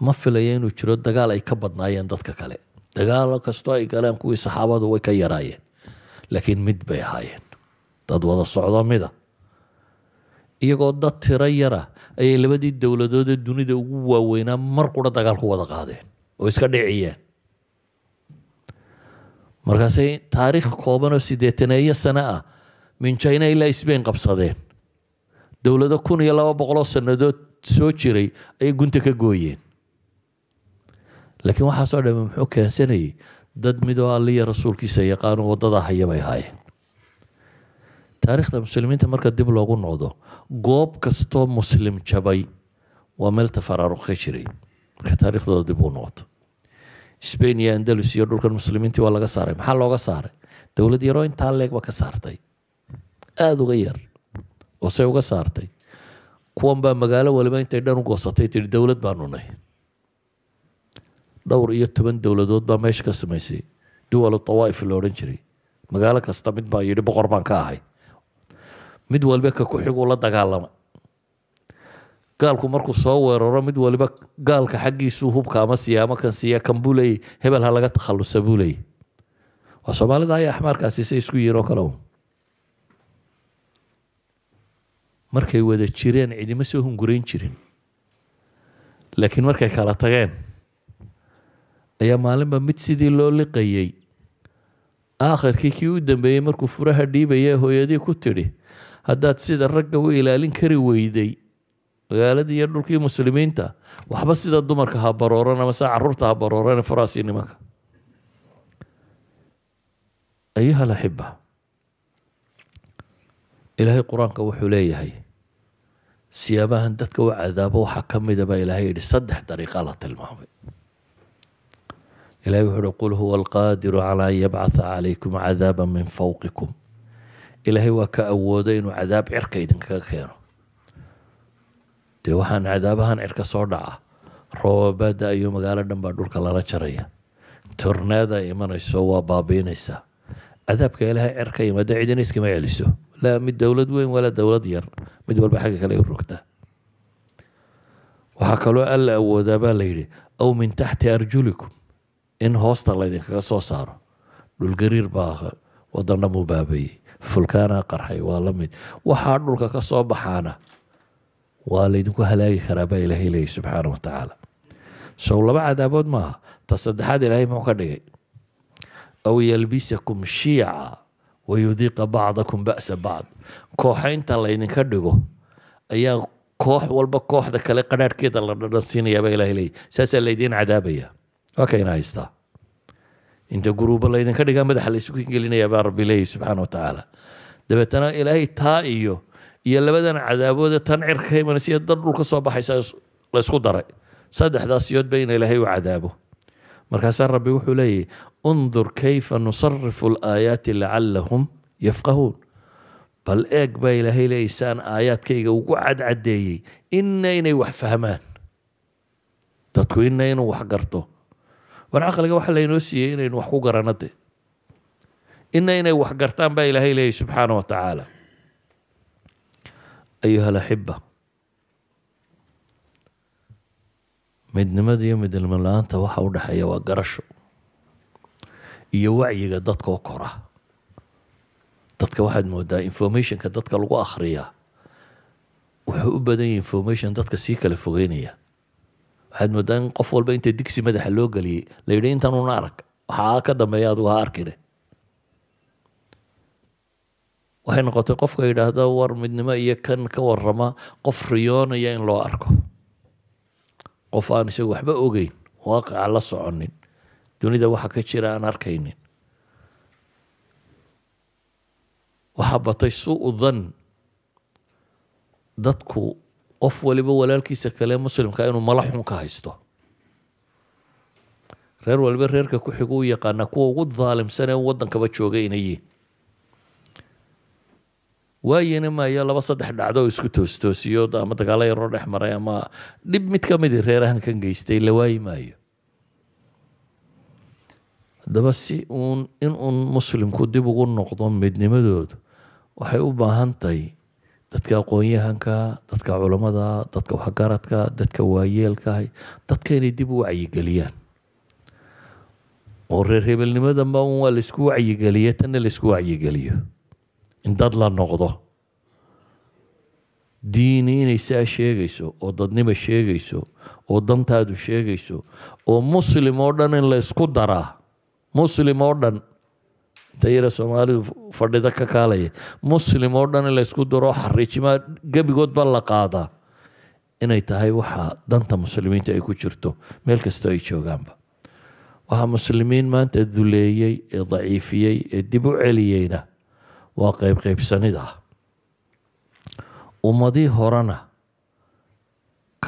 ma filaya inuu jiro dagaal ay ka badnaayeen dadka kale dagaal kastoo ay galeen kuwii saxaabadu way ka yaraayeen laakiin mid bay ahaayeen dad wada socdo mida iyagoo dad tiro yara ayay labadii dowladoodee dunida ugu waaweynaa mar qura dagaal ku wada qaadeen oo iska dhiciyeen markaasay taariikh kooban oo sideetaneeyo sane ah min jina ilaa sbain qabsadeen dowlado kun iyo laba boqoloo sanadood soo jiray ayay gunta ka gooyeen laakiin waxaasoo dham muxuu keensanayay dad midoo alliya rasuulkiisa yaqaano waddadaa haya ahaayeen taarikhda muslimiinta marka dib loogu noqdo goob kastoo muslim jabay waa meel tafaraaruq ka jiray marka taariikhdooda dib u noqdo sbain iyo andalus iyo dhulkan muslimiintii waa laga saaray maxaa looga saaray dowlad yaroo intaa leeg ba ka saartay aada uga yar oo say uga saartay kuwanbaa magaalo waliba intay dhan u goosatay tii dowlad baa nunay dhowr iyo toban dowladood baa meesha ka samaysay duwal awaaif la odhan jiray magaalo kasta mid baa yidhi boqor baan ka ahay mid waliba ka ku la dagaalama gaalku markuu soo weeraro mid waliba gaalka xaggiisuu hubka ama siiya kan siiya kan buu leeyay hebel ha laga buu leeyay waa soomaalida ayaa axmaarkaasi say isku yihin oo kale un markay wada jireen cidima soo hungurayn jirin laakiin markay kala tageen ayaa maalinba mid sidii loo liqayay aakhirkii kii u dambeeyey markuu furaha dhiibaye hooyadii ku tidhi haddaad sida ragga u ilaalin kari weyday magaaladii iyo dhulkii muslimiinta waxba sida dumarka ha barooran ama saa caruurta ha barooran faraasii nimanka ayuha laxiba ilaahay qur-aanka wuxuu leeyahay siyaabahan dadka u cadaabo waxaa ka mida ah ilaahay yidhi saddex dariiqa la tilmaamay ilahay wuxuu uhi qul huwa alqaadiru calaa an yabcaa calaykum cadaaba min fawqikum ilaahay waa ka awooda inuu cadaab cirka idinkaga keeno dee waxaan cadaabahan cirka soo dhaca roobabada iyo magaalo dhan baa dhulka lala jaraya torneeda imanayso waa baabiinaysaa cadaabka ilaahay cirka yimaado cidina iskama celiso laa mid dowlad weyn wala dowlad yar mid walba xagga kale u rogtaa waxaa kaloo alla awoodaa baa la yidhi aw min taxti arjulikum in hoosta laydinkaga soo saaro dhulgariir baa wadannamuu baabeeyey fulkaanaa qarxay waa la mid waxaa dhulka ka soo baxaana waa laydinku halaagi karaa baa ilaahay leeyay subxaana wa tacaala sow laba cadaabood maaha wayudiiqa bacdakum ba'sa bacd kooxaynta laydinka dhigo ayaa koox walba kooxda kale qadhaarhkeeda la dhadhan ilahay leeyahy saasaa laydin cadaabaya waa kayna haystaa inta guruuba laydinka dhigaa madaxa laysugu gelinaya rabbi leeyahy subxaana wa tacaala dabeetana ilaahay taa iyo iyo labadan cadaaboode tan cirka imanaysa iyo dan dhulka soo baxaysa laysku daray saddexdaas yood ba in ilaahay u cadaabo markaasaa rabbi wuxuu leeyahy انظر كيف نصرف الآيات لعلهم يفقهون bal eeg baa ilaahay leeysaan aayaadkayga ugu cadcadeeyey ina inay wax fahmaan dadku ina inuu wax garto war caqliga waxa laynoo siiyey inaynu wax ku garano de ina inay wax gartaan baa ilaahay leeyay subxaana wa tacaala ayuha alaxiba midnimada iyo midnimo la-aanta waxa u waa garasho iyo wacyiga dadkoo kora dadka waxaad moodaa informationka dadka lagu akhriya wuxuu u badan yahay information dadka sii kala fogeynaya waxaad moodaa in qof walba inta digsi madaxa loo geliyey la yidhi arag waxaa ka dambeeya adigu ha arkine waxay noqotay qofka yidhaahda war midnimo iyo kan ka warama qof riyoonaya in loo arko qof aan isagu waxba ogeyn waaqica la soconin dunida waxa ka jira aan arkaynin waxaa batay suu dan dadku qof waliba walaalkiisa kale muslimka inuu mala xun ka haysto reer waliba reerka ku xigu u yaqaana kuwa ugu daalimsanee wadankaba jooga inayiin waayana maayo laba saddex dhacdo oo isku toostoosiyo ama dagaalo yaroo dhex maray ama dhib mid ka midi ah reerahan kan geystay la waayi maayo haddaba si uun in muslimku dib ugu noqdo midnimadoodu waxay u baahan tahay dadka aqoonyahanka dadka culammada dadka waxgaradka dadka waayeelkaah dadka inay dib u wacyigeliyaan oo reer hebelnimadanba un waa laysku wacyigeliya tanna laysku wacyigeliyo in dad la noqdo diini inay saa sheegayso oo dadnima sheegayso oo dantaadu sheegayso oo muslim oo dhan in laysku daraa muslim oo dhan inta yara soomaalidu fadhida ka kaalaya muslim oo dhan in laysku daro xariijimaa gebigoodba la qaadaa inay tahay waxaa danta muslimiinta ay ku jirto meel kastoo ay joogaanba waxaa muslimiin maanta duleeyey ee daciifiyey ee dib u celiyeyna waa qaybqaybsanid ah ummadii horena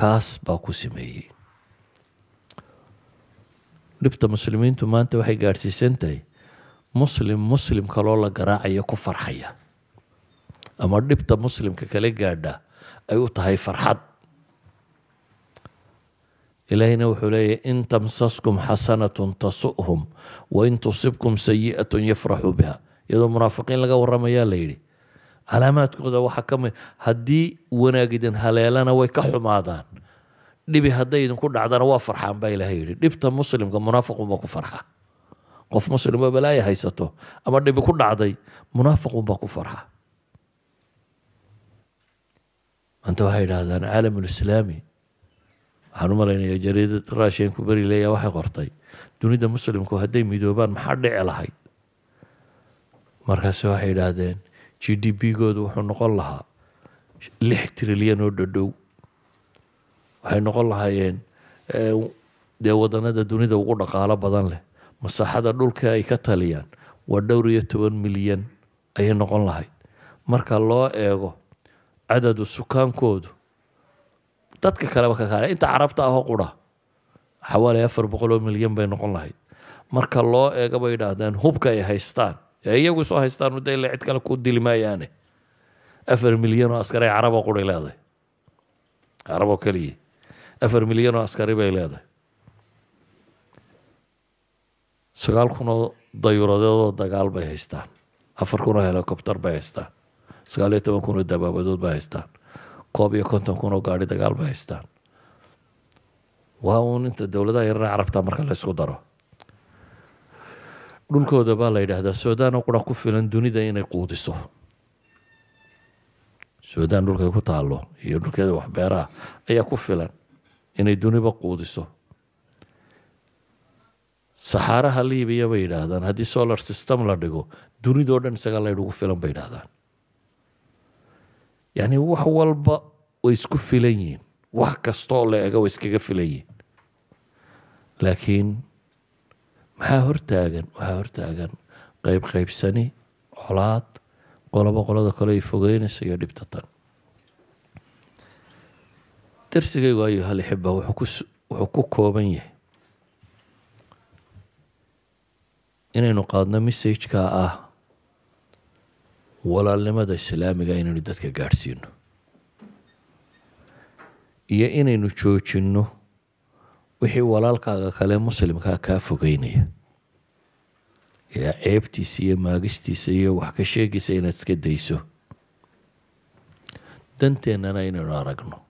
kaas baa ku sameeyey dhibta muslimiintu maanta waxay gaadhsiisan tahay muslim muslim kaloo la garaacaya ku farxaya ama dhibta muslimka kale gaadha ay u tahay farxad ilaahina wuxuu leeyahy in tamsaskum xasanatun tasu'hum wa in tusibkum sayi'atun yafraxuu biha iyadoo munaafiqiin laga waramayaa la yidhi calaamaadkooda waxaa ka mid haddii wanaagidan haleelana way ka xumaadaan dhibi hadday idinku dhacdana waa farxaan baa ilaha yidhi dhibta muslimka munaafiqunbaa ku farxa qof muslimo balaaya haysato ama dhibi ku dhacday munaafiqunbaa ku farxa maanta waxay idhaahdaan caalamulislaami waxaan u malaynayaa jariidad raashiyanku beri leeya waxay qortay dunida muslimku hadday midoobaan maxaa dhici lahayd markaase waxay idhaahdeen g d b goodu wuxuu noqon lahaa lix trilyan oo dhadhow waxay noqon lahaayeen dee wadanada dunida ugu dhaqaalo badan leh masaxada dhulka ay ka taliyaan waa dhowr iyo toban milyan ayay noqon lahayd marka loo eego cadadu sukaankoodu dadka kaleba ka kaale inta carabta ahoo qura xawaali afar oo milyan bay noqon lahayd marka loo eega bay idhaahdeen hubka ay haystaan ee iyagu soo haystaan de cid kale ku dili maayaane afar milyan oo askar ay caraboo qura leedahay keliya afar milyan oo askari bay leedahay sagaal kunoo dayuuradeedoo dagaal bay haystaan afar kunoo helikobter bay haystaan sagaal iyo toban kunoo dabaabadood bay haystaan koob iyo konton kunoo gaari dagaal bay haystaan waa uun inta dowladaha yarana carabta marka laysku daro dhulkooda baa la yidhaahdaa suudaan oo qura ku filan dunida inay quudiso suudaan dhulkay ku taalo iyo dhulkeeda waxbeeraha ayaa ku filan inay duniba quudiso saxaaraha libiya bay yidhaahdaan haddii solar system la dhigo dunidoo dhan isagaa laydh ugu filan bay yidhaahdaan yacni wax walba way isku filan yihiin wax kastoo la ega way iskaga filan yihiin laakiin maxaa hortaagan waxaa hortaagan qayb qaybsani colaad qoloba qolada kale ay fogeynayso iyo dhibta tan darsigaygu ayuha lxiba wuxuu ku kooban yahay inaynu qaadno messajka ah walaalnimada islaamiga inaynu dadka gaadhsiino iyo inaynu joojinno wixii walaalkaaga kale muslimkaa kaa fogeynaya ee ceebtiisa iyo maagistiisa iyo wax ka sheegaysa inaad iska dayso danteennana inaynu aragno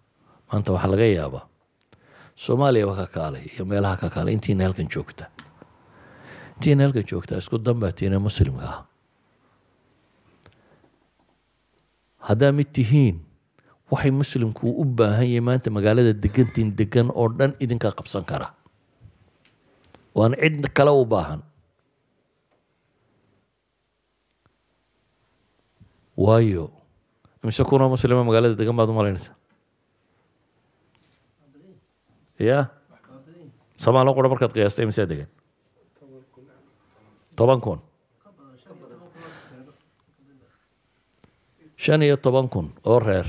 maanta waxaa laga yaabaa soomaaliya waa kakaalay iyo meelaha kakaalay intiina halkan joogta intiina halkan joogtaa isku danbaa tiina muslimka ah haddaa mid tihiin waxay muslimku u baahan yahay maanta magaalada degantiin degan oo dhan idinka qabsan kara waan cid kale u baahan waayo imise kuna muslima magaalada degan baad u malaynaysa ya somaaliya qura markaad qiyaastay masaa degan toban kun shan iyo toban kun oo oh, reer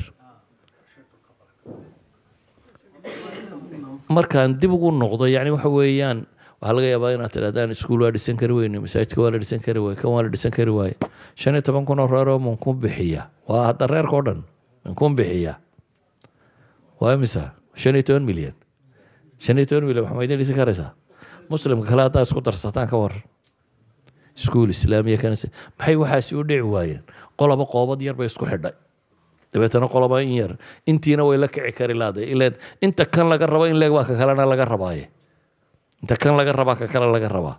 markaan dib ugu noqdo yani waxa weeyaan waxaa laga yaabaa inaad tidhahdaan iskuul waa dhisan kari weyne masaajidka waa la dhisan kari waaye kan waa la dhisan kari waaye shan iyo toban kun oo reer oo manku bixiya waa hadda reerka oo dhan manku bixiya waa imisa shan iyo toban milyan shan iyo toban mil waxaa idin karaysaa muslimka kale haddaa isku darsataan ka waran iskuul islaamiya kanise maxay waxaasi u dhici waayeen qolaba qoobad yar bay isku xidhay dabeetana qolaba in yar intiina way la kici kari laada ileen inta kan laga rabo in leeg baa ka kalena laga rabaaye inta kan laga rabaa ka kale laga rabaa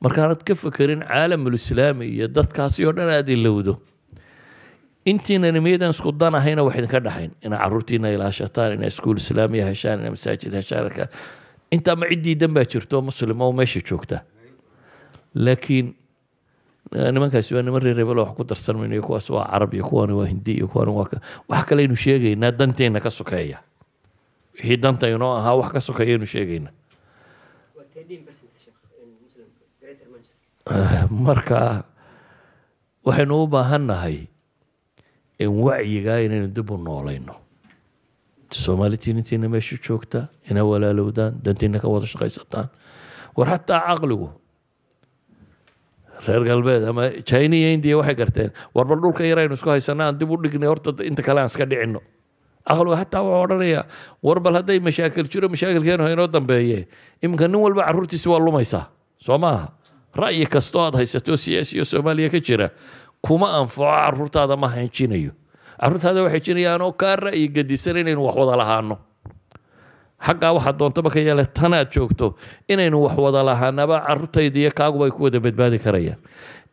markaanad ka fekerin caalamulislaami iyo dadkaasi oo dhan aad ilowdo intiina nimayadan isku dan ahayna wax idinka dhaxayn inaa caruurtiina ilaashataan inaa iskuul islaamiya heshaan inaa masaajid heshaan intaa ma cid diidan baa jirto muslima oo meesha joogta laakiin eh, nimankaasi waa niman reer rebelo wax ku darsan mayno iyo kuwaas waa carab iyo kuwaani waa hindi iyo kuwaani waa wax kale aynu sheegaynaa danteena ka sokeeya wixii danta inoo ahaa wax ka sokeeya aynu sheegaynaa eh, marka waxaynu u baahan nahay en wacyigaa inaynu dib u noolayno soomaalitiinintiina meesha joogtaa ina walaalowdaan dantiina ka wada shaqaysataan war xataa caqligu reer galbeed ama china iyo india waxay garteen war dhulka yaraynu isku haysana aan dib u dhignay horta inta kale aan iska dhicino caqligu xataa wuxuu odhanayaa war hadday mashaakil jiro mashaakilkeenu ha dambeeye iminka nin walba carruurtiisi waa lumaysaa soo maaha ra'yi kastoo aad haysato siyaasiyo soomaaliya ka jira kuma anfaco caruurtaada ma hanjinayo caruurtaada waxay jinayaanoo kaa ra'yi gadisan inaynu wax wada lahaano xaggaa waxaa doontaba ka yeele tanaad joogto inaynu wax wada lahaanaba caruurtayda iyo ku wada badbaadi karayaan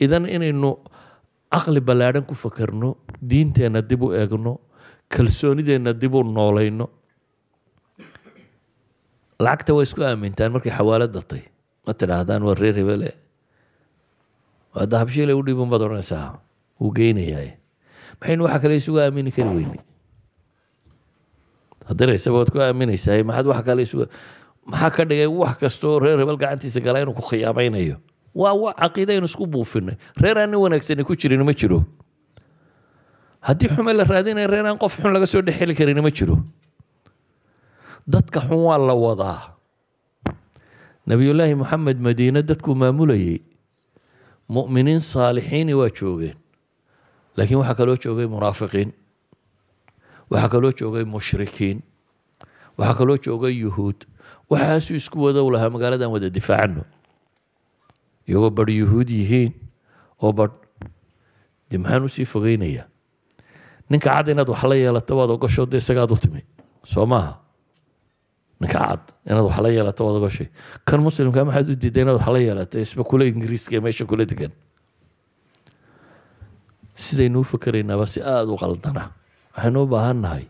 idan inaynu caqli ballaadhan ku fakarno diinteenna dib u eegno kalsoonideenna dib u noolayno lacagta waa isku aamintaan markay xawaalad datay ma tidhaahdaan waa reer hebele hadda habshiile u dhiibun baad odhanaysaa wuu geynayaa maxaynu waxa kale isugu aamini kari weyne haddana ku aaminaysaa maxaad wax kale isugu maxaa ka dhigay wax kastoo reer hebel gacantiisa gala inuu ku khiyaameynayo waa caqiida aynu isku buufinay reer aan wanaagsani ku jirin ma jiro haddii xume la raadinaya reer aan qof xun laga soo dhexheli karin ma jiro dadka xun waa la wadaa nabiyullaahi moxamed madiine dadkuu maamulayay muminiin saalixiini waa joogeen laakiin waxaa kaloo joogay munaafiqiin waxaa kaloo joogay mushrikiin waxaa kaloo joogay yuhuud waxaasu isku wadow lahaa magaaladan wada difaacano iyagoo badh yuhuud yihiin oo badh de maxaan usii fogeynayaa ninka cad inaad wax la yeelata waad ogashoo de isagaad u timi soo maaha ninka cad inaad wax yeelato waad kan muslimka maxaad u diiday inaad wax yeelato isba kula ingiriiska ee meesha kula degan sidaynuu fakeraynaaba si aada u qaldana waxaynu u baahan nahay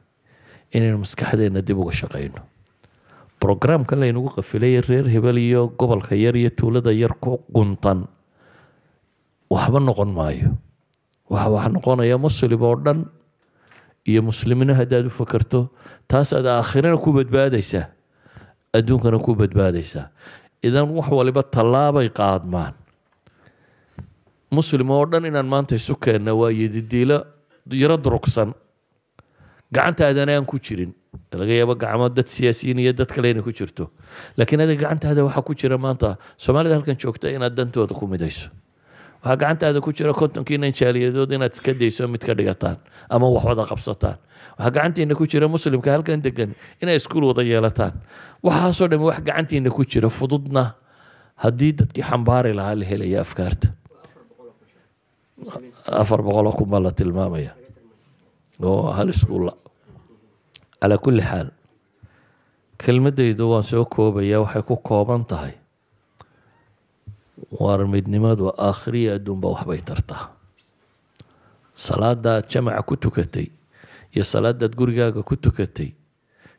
inaynu maskaxdeenna dib uga shaqayno brograamkan laynagu qafilaye reer hebel iyo gobolka yar iyo tuulada yar ku guntan waxba noqon maayo waxa wax noqonaya muslim oo dhan iyo muslimiina haddaad u fakerto taas aad aakhirana ku badbaadaysaa adduunkana ku badbaadaysaa idan wax waliba tallaabay qaadmaan muslim oo dhan inaan maanta isu keenna waa yadidiilo yaro durugsan gacantaadana aan ku jirin laga yaaba gacmo dad siyaasiyiin iyo dad kale inay ku jirto laakiin adiga gacantaada waxaa ku jira maanta soomaalida halkan joogta inaad dantooda ku midayso waxaa gacantaada ku jira kontonkiina injaaliyadood inaad iska dayso mid ka dhigataan ama wax wada qabsataan waxaa gacantiina ku jira muslimka halkan degan inay iskuul wada yeelataan waxaasoo dhan wax gacantiina ku jira fududna haddii dadkii xambaari lahaa la helaya afkaarta afar boqoloo kunbaa la tilmaamaya oo hal iskuulla calaa kulli xaal kelmadaydu waan soo koobaya waxay ku kooban tahay war midnimadu aakhiriya adduunba waxbay tartaa salaadaad jamaca ku tukatay iyo salaadaad gurigaaga ku tukatay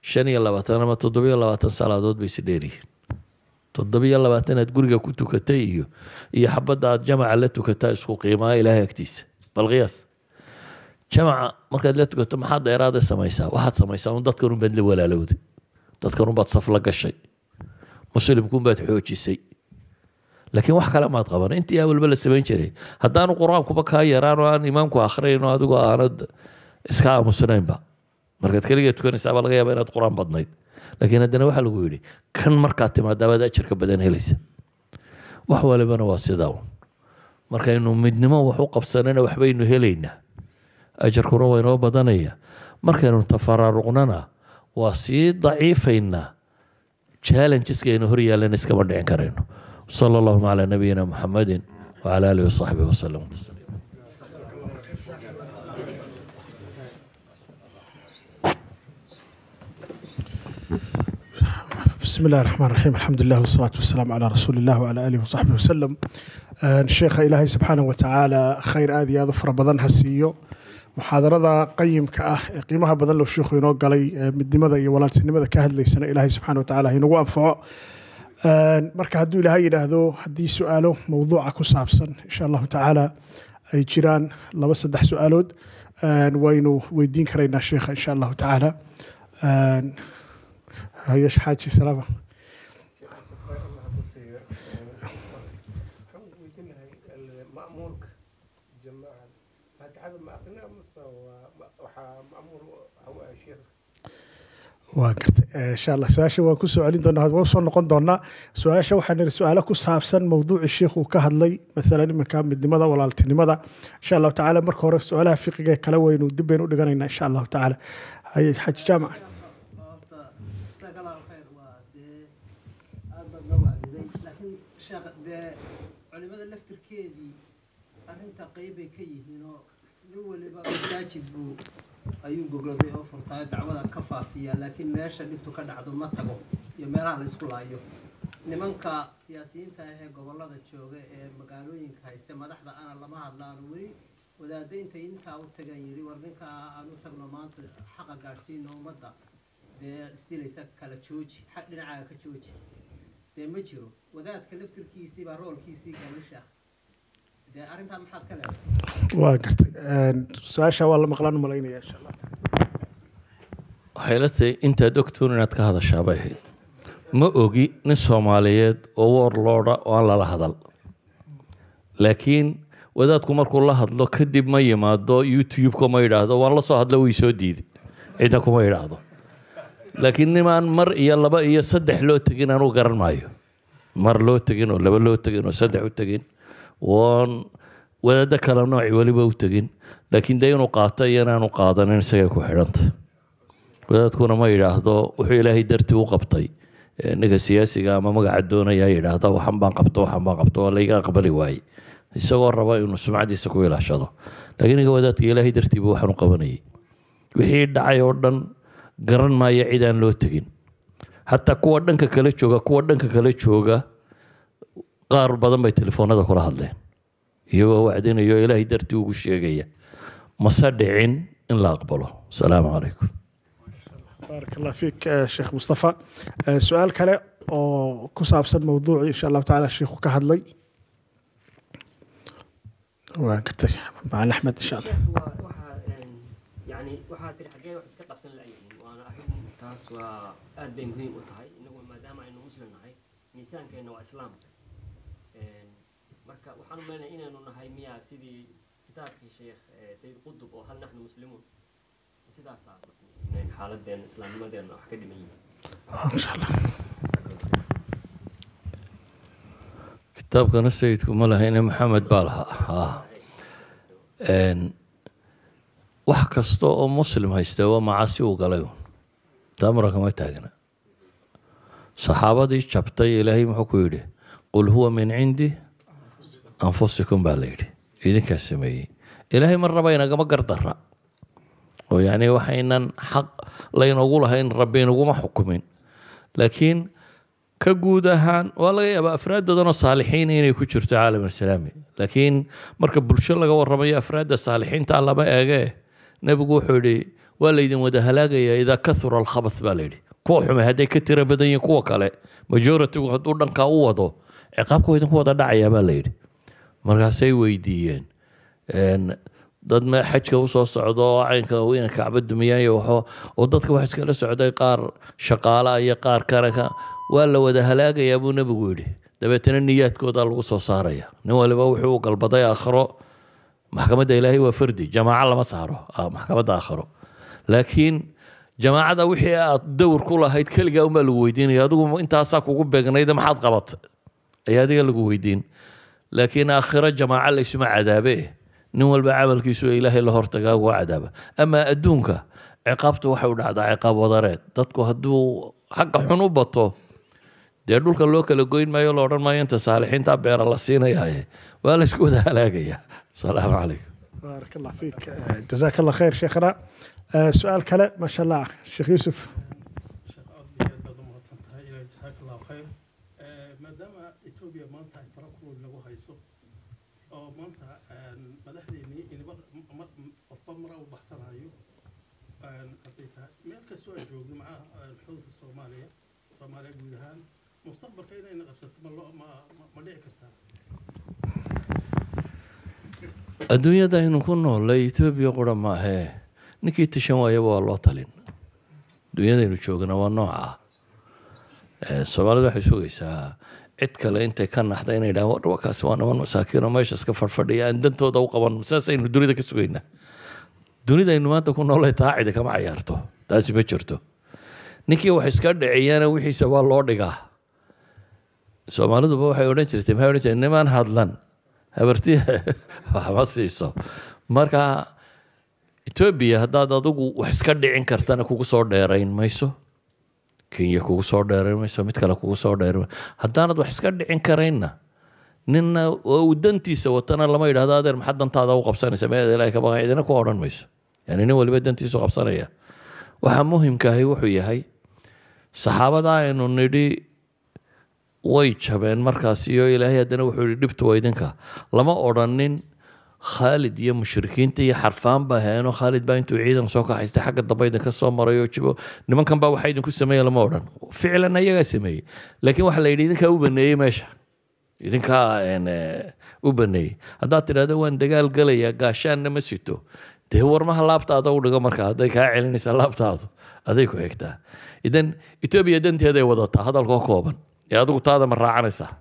shan iyo labaatan ama toddobiyo labaatan salaadood bay isdheeriyiin toddobiyo labaatanaad guriga ku tukatay iyo iyo xabadda aad jamaca la tukataa isku qiimaa ilaahay agtiisa bal qiyaas jamaca markaad la tukato maxaad dheeraada samaysaa waxaad samaysaa un dadkan unbaad la walaalowday dadkan unbaad saf la gashay muslimka unbaad xoojisay laakiin wax kale maad qaban intii awalba la samayn jiray haddaanu qur-aankuba kaa yaraan aan imaamku akhrinan oo aanad iska aamusnaynba markaad keligeed tukanaysaa laga yaaba inaad qur-aan badnayd laakiin haddana waxaa lagu yidhi kan markaad timaadaabaad ajarka badan helaysa wax walibana waa sidaa markaynu midnimo wax u qabsanana waxbaynu helaynaa ajarkuna waa inoo badanaya markaynu tafaraaruqnana waa sii daciifaynaa challengeska aynu iskama dhicin karayno sala allahuma calaa nabiyina muxamedin wacala aalihi wasaxbihi wasalam bismi illahi raxmaan raxiim alxamdulilah wasalaatu wasalaamu calaa rasuuli illah wcalaa aalihi wasaxbihi wasalam sheekha ilaahay subxaanah wa tacaala khayr aada iyo aad u fara badan ha siiyo muxaadarada qayimka ah ee qiimaha badan low sheikhu inoo galay midnimada iyo walaaltinimada ka hadlaysana ilaahay subxana marka hadduu ilaahay yidhaahdo haddii su-aalo mowduuca ku saabsan insha allahu tacaala ay jiraan laba saddex su-aalood waynu weydiin karaynaa sheikha insha allahu tacaala hayash xaaji salaama waa garta insha allah su-aasha waan kusoo celin doona waa usoo noqon doonaa su-aasha waxaa su-aalo ku saabsan mowduuci sheikhu ka hadlay maalan iminka midnimada walaaltinimada insha allahu tacala marka hore su-aalaha fiqiga kale weynu dib baynu u dhiganayna insha allahu tacaala xaji jaamac culimada laftirkeedii arinta qeybbay ka yihiin oo nin waliba masaajid buu ayuu gogladay oo furtaayo dacwada ka faafiya laakiin meesha dhibtu ka dhacdo ma tago iyo meelaha laysku laayo nimanka siyaasiyiinta ah ee gobolada jooga ee magaalooyinka hayste madaxda ana lama hadlaano weli wadaada intay intaa u tagaan yidhi war ninkaa aan u tagno maanta xaqa gaadhsiina ummadda dee isdilaysa kala jooji dhinacaaga ka jooji dee ma jiro wadaadka laftirkiisii baa roolkiisii gaalisha waa gartay su-aasha waa la maqlaan u insha allah waxay ila tahay intaad ogtoon inaad ka hadashaa ahayd ma ogi nin soomaaliyeed oo warlooda oo aan lala hadal laakiin wadaadku markuu la hadlo kadib ma yimaado youtube ma yidhaahdo waan la soo hadla way soo diiday cidna kuma yidhaahdo laakiin nimaan mar iyo laba iyo saddex loo tegin anuu garan maayo mar loo tegin oo laba loo tegin oo saddex u tegin oon wadaadda kale nooci waliba u tegin laakiin dee inuu qaato iyo inaanu qaadanin isagay ku xidhanta wadaadkuna ma yidhaahdo wuxuu ilaahay dartii u qabtay ninka siyaasiga ama magaca doonaya yidhaahda waxan baan qabto waxan baan qabto waa layga aqbali waaye isagoo raba inuu sumcadiisa ku ilaashado laakiin ninka wadaadka ilaahay dartiiba waxaan qabanayay wixii dhacay oo dhan garan maayo cid aan loo tegin hataa kuwa dhanka kale jooga kuwa dhanka kale jooga qaar badan bay telefoonada kula hadleen iyagoo wacdinaya oo ilaahay dartii ugu sheegaya mase dhicin in la aqbalo asalaamu calaykum barak fiik eh, sheekh mustafa eh, su-aal kale oo ku saabsan mowduucii insha allahu tacaala sheikhu ka hadlay waan gartay macal axmed insha allah eh, taas waa aad bay muhiim u tahay innagu maadaama aynu muslim nahay miisaankeena waa islaamka marka waxaan umaleynaya inaanu nahay miyaa sidii kitaabkii sheekh sayid qudub oo hal naxnu muslimuun sidaasaa ah. islaamnimadeena wax ka dhiman yihiin insha ah, allah kitaabkana sayidku ma lahayne maxamed baa lahaa ah. wax kasta oo muslim haysta waa macaasi uu galay taa marankama taagna saxaabadii jabtay ilaahay muxuu ku yidhi qul huwa min cindi anfusikum baa layidhi idinkaa sameeyey ilaahay mar raba inagama gardara oo yani waxaynan xaq laynoogu lahayn rabbi inaguma xukumin laakiin ka guud ahaan waa laga yaabaa afraad badanoo inay ku jirto caalam islaami laakiin marka bulsho laga waramayo afraadda saalixiinta lama eegee nebigu wuxuu yidhi waa laydin wada halaagayaa idaa kaura alkhabat baa layidhi kuwa xume hadday ka tiro badan yihiin kuwa kale majoritigu hadduu dhankaa u wado ciqaabka idinku wada dhacayaa baa layidhi markaasay weydiiyeen dad m xajka usoo socdo oo caynka ina kacba dumiyaayo waxoo oo dadka wax iskala socday qaar shaqaalaha iyo qaar karanka waa la wada halaagayaa buu nebigu yidhi dabeetana niyaadkoodaa lagu soo saaraya nin waliba wuxuu galbaday aakhiro maxkamadda ilaahay waa fardi jamaaco lama saaro ah, maxkamadda aakhiro laakiin jamaacada wixii aad dowr ku lahayd keligaa unbaa lagu weydiinaya adigu intaasaa kugu beegnayda maxaad qabatay ayaa adiga lagu weydiin laakiin aakhiro jamaaca laysuma cadaabe nin walba camalkiisu ee ilaahay la hortagaa uga cadaaba amaa adduunka ciqaabtu waxay u dhacdaa ciqaab wadareed dadku hadduu xagga xun u bato dee dhulka loo kala goyn maayo lo odhan maayo inta saalixiinta beera la siinayaaye waa laysku wada halaagaya asalaamu calaykum baarak allah fiik jazaak allah khayr sheekhana eh, su-aal kale maasha allah sheekh yuusuf mustaqbalka inayna adduunyada aynu ku noollay etoobiya qura ma ahee ninkii tishan waayaba waa loo talin adduunyadaynu joogana waa nooca soomaalida waxay sugaysaa cid kale intay ka naxda inay dhahan war waa niman masaakiino meeshas ka fadhfadhiya aan dantooda u qaban saasaynu dunida ka sugaynaa dunida aynu maanta ku noollay taa kama cayaarto taasi ma jirto ninkii wax iska dhaceeyaana wixiisa waa loo dhigaa soomaaliduba waxay odhan jirtay maxay odhan jirtay niman hadlan habartiya waxma siiso marka etoobiya haddaad adigu wax iska dhicin kartana kugu soo dheerayn mayso kenya kugu soo dheerayn mayso mid kale kugu soo dheerayn mayso haddaanad wax iska dhicin karaynna ninna oo uu dantiisa watana lama yidhahdo adeer maxaad dantaada u qabsanaysa meeda ilaahay ka baqan idina ku odhan mayso yani nin waliba dantiisu qabsanaya waxaa muhimka ahi wuxuu yahay saxaabada aynu nidhi way jabeen markaas iyo ilaahay haddana wuxuu yihi dhibtu waa idinka lama odrhanin khaalid iyo mushrikiinta iyo xarfaan baa heeno khaalid baa intuu ciidan soo kaxaystay xagga dambe idinka soo maray jibo nimankan baa waxaa idinku sameeya lama odhan ficlan ayagaa sameeyey laakiin waxaa la yidhi idinkaa u baneeyey meesha idinkaa eh, u baneeyey haddaad tidhahdo waan dagaal galayaa gaashaanna ma sito dee warmaha laabtaada u dhigo marka hadday kaa celinaysaa laabtaadu aday ku xigtaa idan etoobiya danteeday wadataa hadalkoo kooban ee adugu taada ma raacanaysaa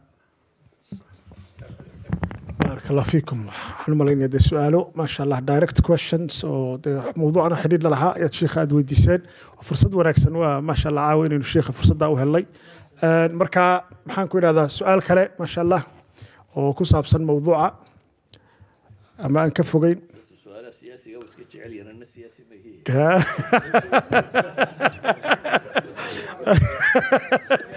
baark allah fiikum waxaan u malaynaya dee su-aalo maasha allah direct questions oo dee mawduucana xidhiir la lahaa ayaad sheikha aada weydiiseen fursad wanaagsan waa maasha allah caawa inaynu sheikha fursaddaa u helnay marka maxaan ku idhahdaa su-aal kale maasha allah oo ku saabsan mawduuca ama aan ka fogeyn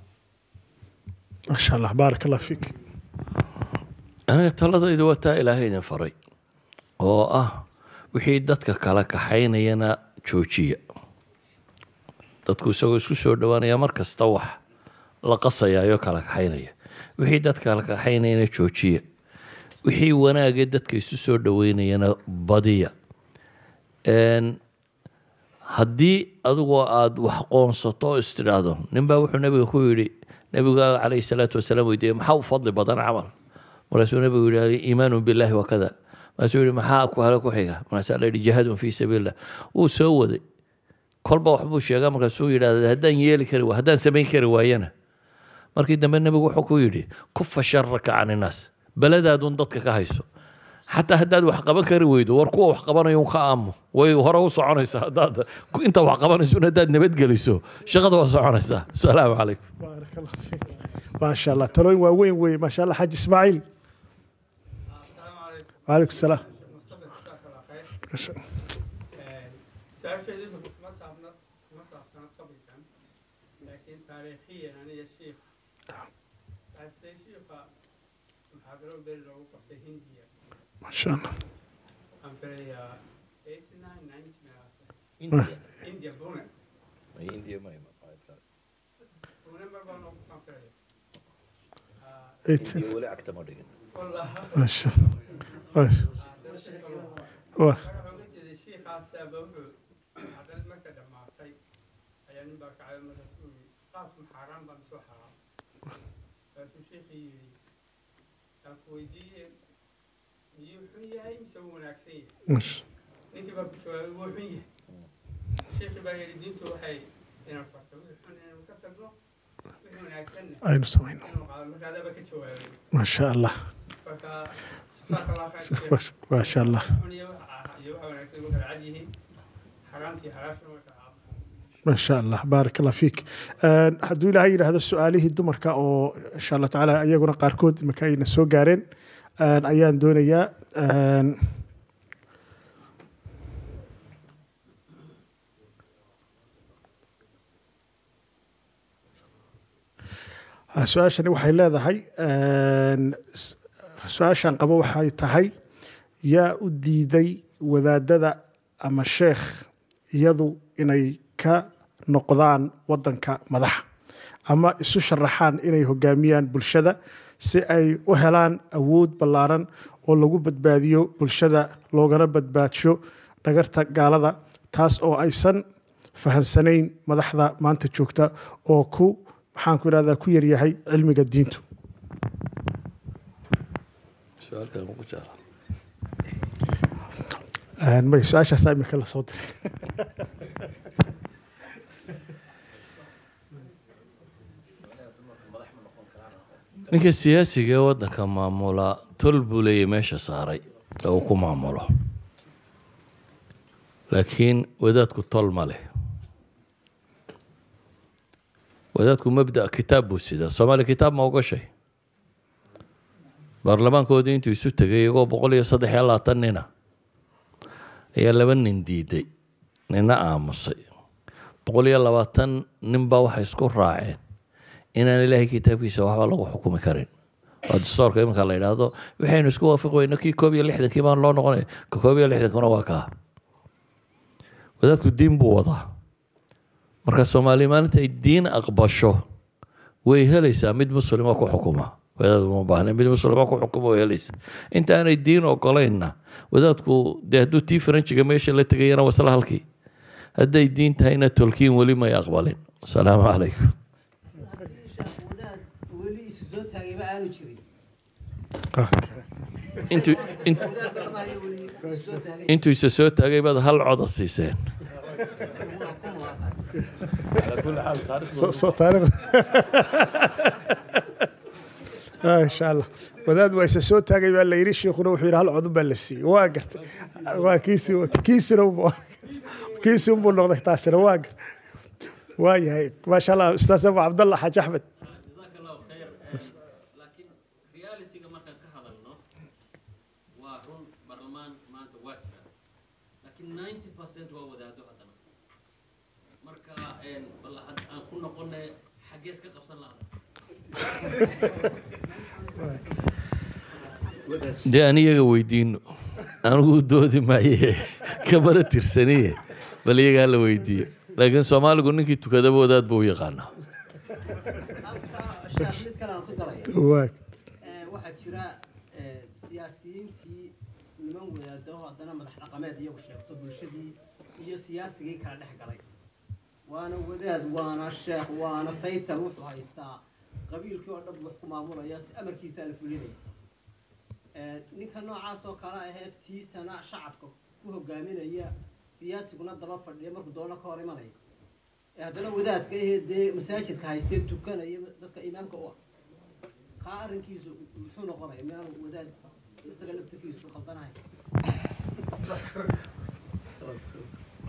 maasha allah baarak allah fiik aniga taladaydu waa taa ilaahay idin faray oo ah wixii dadka kala kaxaynayana joojiya dadku isagoo isku soo dhawaanaya mar kasta wax la qasayaayoo kala kaxaynaya wixii dadka kala kaxaynayana joojiya wixii wanaagee dadka isu soo dhoweynayana badiya haddii adigoo aada wax qoonsato oo istidhaahdo ninbaa wuxuu nabiga ku yidhi nabiga calayhi salaatu wasalaam weydiiyey maxaa u fadli badan camal markaasuu nabigu yidhahday iimaanu billahi wa kada markaasuu yihi maxaa ku hale ku xiga markaasaa la yidhi jihaadun fii sabiilillah wuu soo waday kolba waxbuu sheegaa markaasuu yidhahday haddaan yeeli kari waa haddaan samayn kari waayana markii dambe nabigu wuxuu ku yidhi kufa sharaka can innaas baladaadun dadka ka hayso xataa haddaad wax qaban kari weydo war kuwa wax qabanaya ka aamo way hore u soconaysaa haddaad inta wax qabanaysun haddaad nabadgeliso shaqada waa soconaysaa asalaamu calaykum maasha allah talooyin waa weyn wey maasha allah xaaji ismaaciil waalaykum salaam Mashallah. I'm very, aynu samayno maasha allah maasha allah maasha allah baarak allah fiik eh, hadduu ilaahay yidhaahdo su-aalihii dumarka oo insha allah tacaala iyaguna qaarkood imaka ayna soo gaareen ayaan doonayaa ah, su-aashani waxay leedahay su-aashan qabo waxay tahay yaa u diiday wadaadada ama sheekh iyadu inay ka noqdaan waddanka madaxa ama isu sharaxaan inay hogaamiyaan bulshada si ay u helaan awood ballaaran oo lagu badbaadiyo bulshada loogana badbaadsho dhagarta gaalada taas oo aysan fahansanayn madaxda maanta joogta oo ku maxaan ku irahdaa ku yaryahay cilmiga diintu may su-aashaas imika la diray ninka siyaasiga ee waddanka maamula tol buu leeya meesha saaray ee uu ku maamulo laakiin wadaadku tol ma leh wadaadku mabda kitaab buu sidaa soomaaliya kitaab ma ogashay baarlamaankoodii intuu isu tegay iyagoo boqol iyo saddex iyo labaatan nina ayaa laba nin diiday nina aamusay boqol iyo labaatan nin baa waxay isku raaceen inaan ilaahay kitaabkiisa waxba lagu xukumi karin oo dastoorka la yidhaahdo waxaynu isku waafiq weyno kii koob iyo lixdankii baan loo noqonay ka koob iyo lixdankuna waa kaa wadaadku diin buu wadaa marka soomaaliya maalintay diin aqbasho way helaysaa mid muslima ku xukuma wadaad uma baahna mid muslima ku xukuma way helaysaa inta diin ogolaynna wadaadku dee hadduu tii faranjiga meesha la tegayana wasla halkii hadday diin tahayna tolkiin weli may aqbalin wasalaamu calaykum Ah. intuusa soo taagay baad hal coda siiseen insha allah wadaad waa isa soo taagay baa la yidhi shiikhuna wuxuu yidhi hal codun baa la siiyey waa gartay waa kiisi kiisina kiisi unbuu noqday taasina waa gar waa yahay maasha allah ustaas abu cabdallah xaaji axmed dee aniyaga weydiino anugu doodi maaye kamana tirsaniye bal iyagaa la weydiiyo laakiin soomaaligu ninkii tukadaba wadaad ba u yaqaanaa eh, siyaasigii kala dhex galay waana wadaad waana sheekh waana taytal wuxuu haystaa qabiilkii oo dhan wax maamulaya si amarkiisaa la fulinaya ninka noocaas kale ahee tiisana shacabka ku hogaaminaya siyaasiguna daba fadhiya markuu doona ka hor imanaya haddana wadaadka ahee dee masaajidka haystee tukanaya dadka imaamka u ah kaa arrinkiisu muxuu noqonaya miaanu wadaad isaga laftarkiisu khaldanahay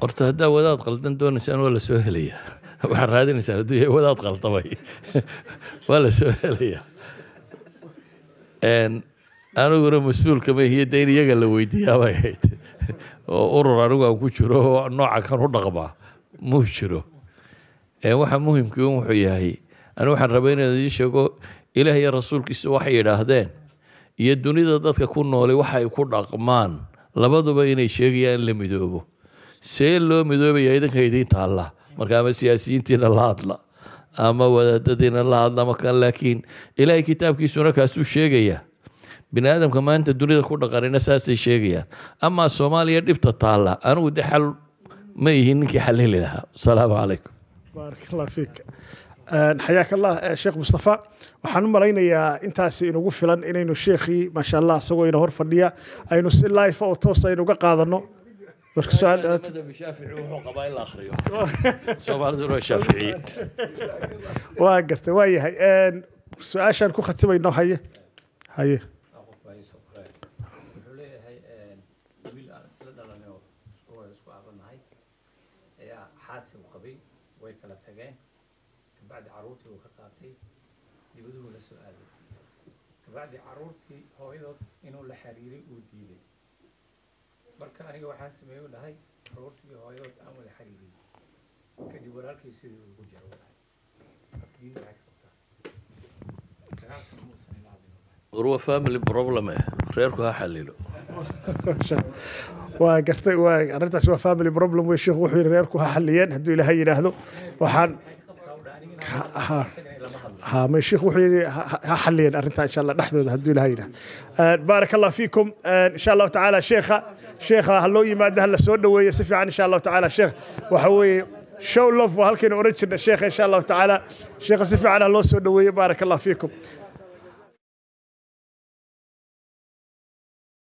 horta haddaa wadaad qaldan doonaysaan waa la soo helayaa waxaad raadinaysaa adduunya wadaad qaldamay waa la soo helayaa aniguna mas-uulka mahiyo de in iyaga la weydiiyaabay ahayd oo urur anigu aan ku jiro oo nooca kan u dhaqmaa muu jiro waxaa muhimkii wuxuu yahay anigu waxaan rabay inaan idii sheego ilaah iyo rasuulkiisa waxay yidhaahdeen iyo dunida dadka ku noolay waxay ku dhaqmaan labaduba inay sheegayaan in la midoobo see loo midoobaya idinka idin taalla marka ama siyaasiyiintiina la hadla ama wadaadadiina la hadla ama kan laakiin ilaahay kitaabkiisuna kaasuu sheegayaa bini aadamka maanta dunida ku dhaqanina saasay sheegayaan amaa soomaaliya dhibta taalla anigu de xal ma ihin ninkii xalheli lahaa asalaamu calaykum baarak allah fiik xayaak allah sheekh mustafa waxaan u malaynayaa intaasi inugu filan inaynu sheekhii maasha allah isagoo ina hor fadhiya aynu si life oo ah toosa inuga qaadano marka su-aashaafiiwaa garta waayahay su-aashaan ku khatimayno haye haye aniga waxaan sameeyo dhahay roortii hooyadood aan wada xariiriyey kadib walaalkii sidii ugu jaro war family problem eh reerku ha xalilo waa gartay waa arrintaasi waa family problem wey sheekhu wuxuu yidhi reerku ha xaliyeen hadduu ilaahay yidhaahdo waxaan sheekh wuxuu yidhi ha xaliyeen arrintaa insha allah dhexdooda hadduu ilaahay yidhaahdo baarak allah fiikum insha allahu tacaala sheekha sheekha ha loo yimaado ha la soo dhoweeyo si fiican insha allahu tacaala sheekh waxa weeye show lof waa halkaynu oran jirna sheekha insha allahu tacaala sheekha si fiican ha loo soo dhoweeyo baaraka allah fiikum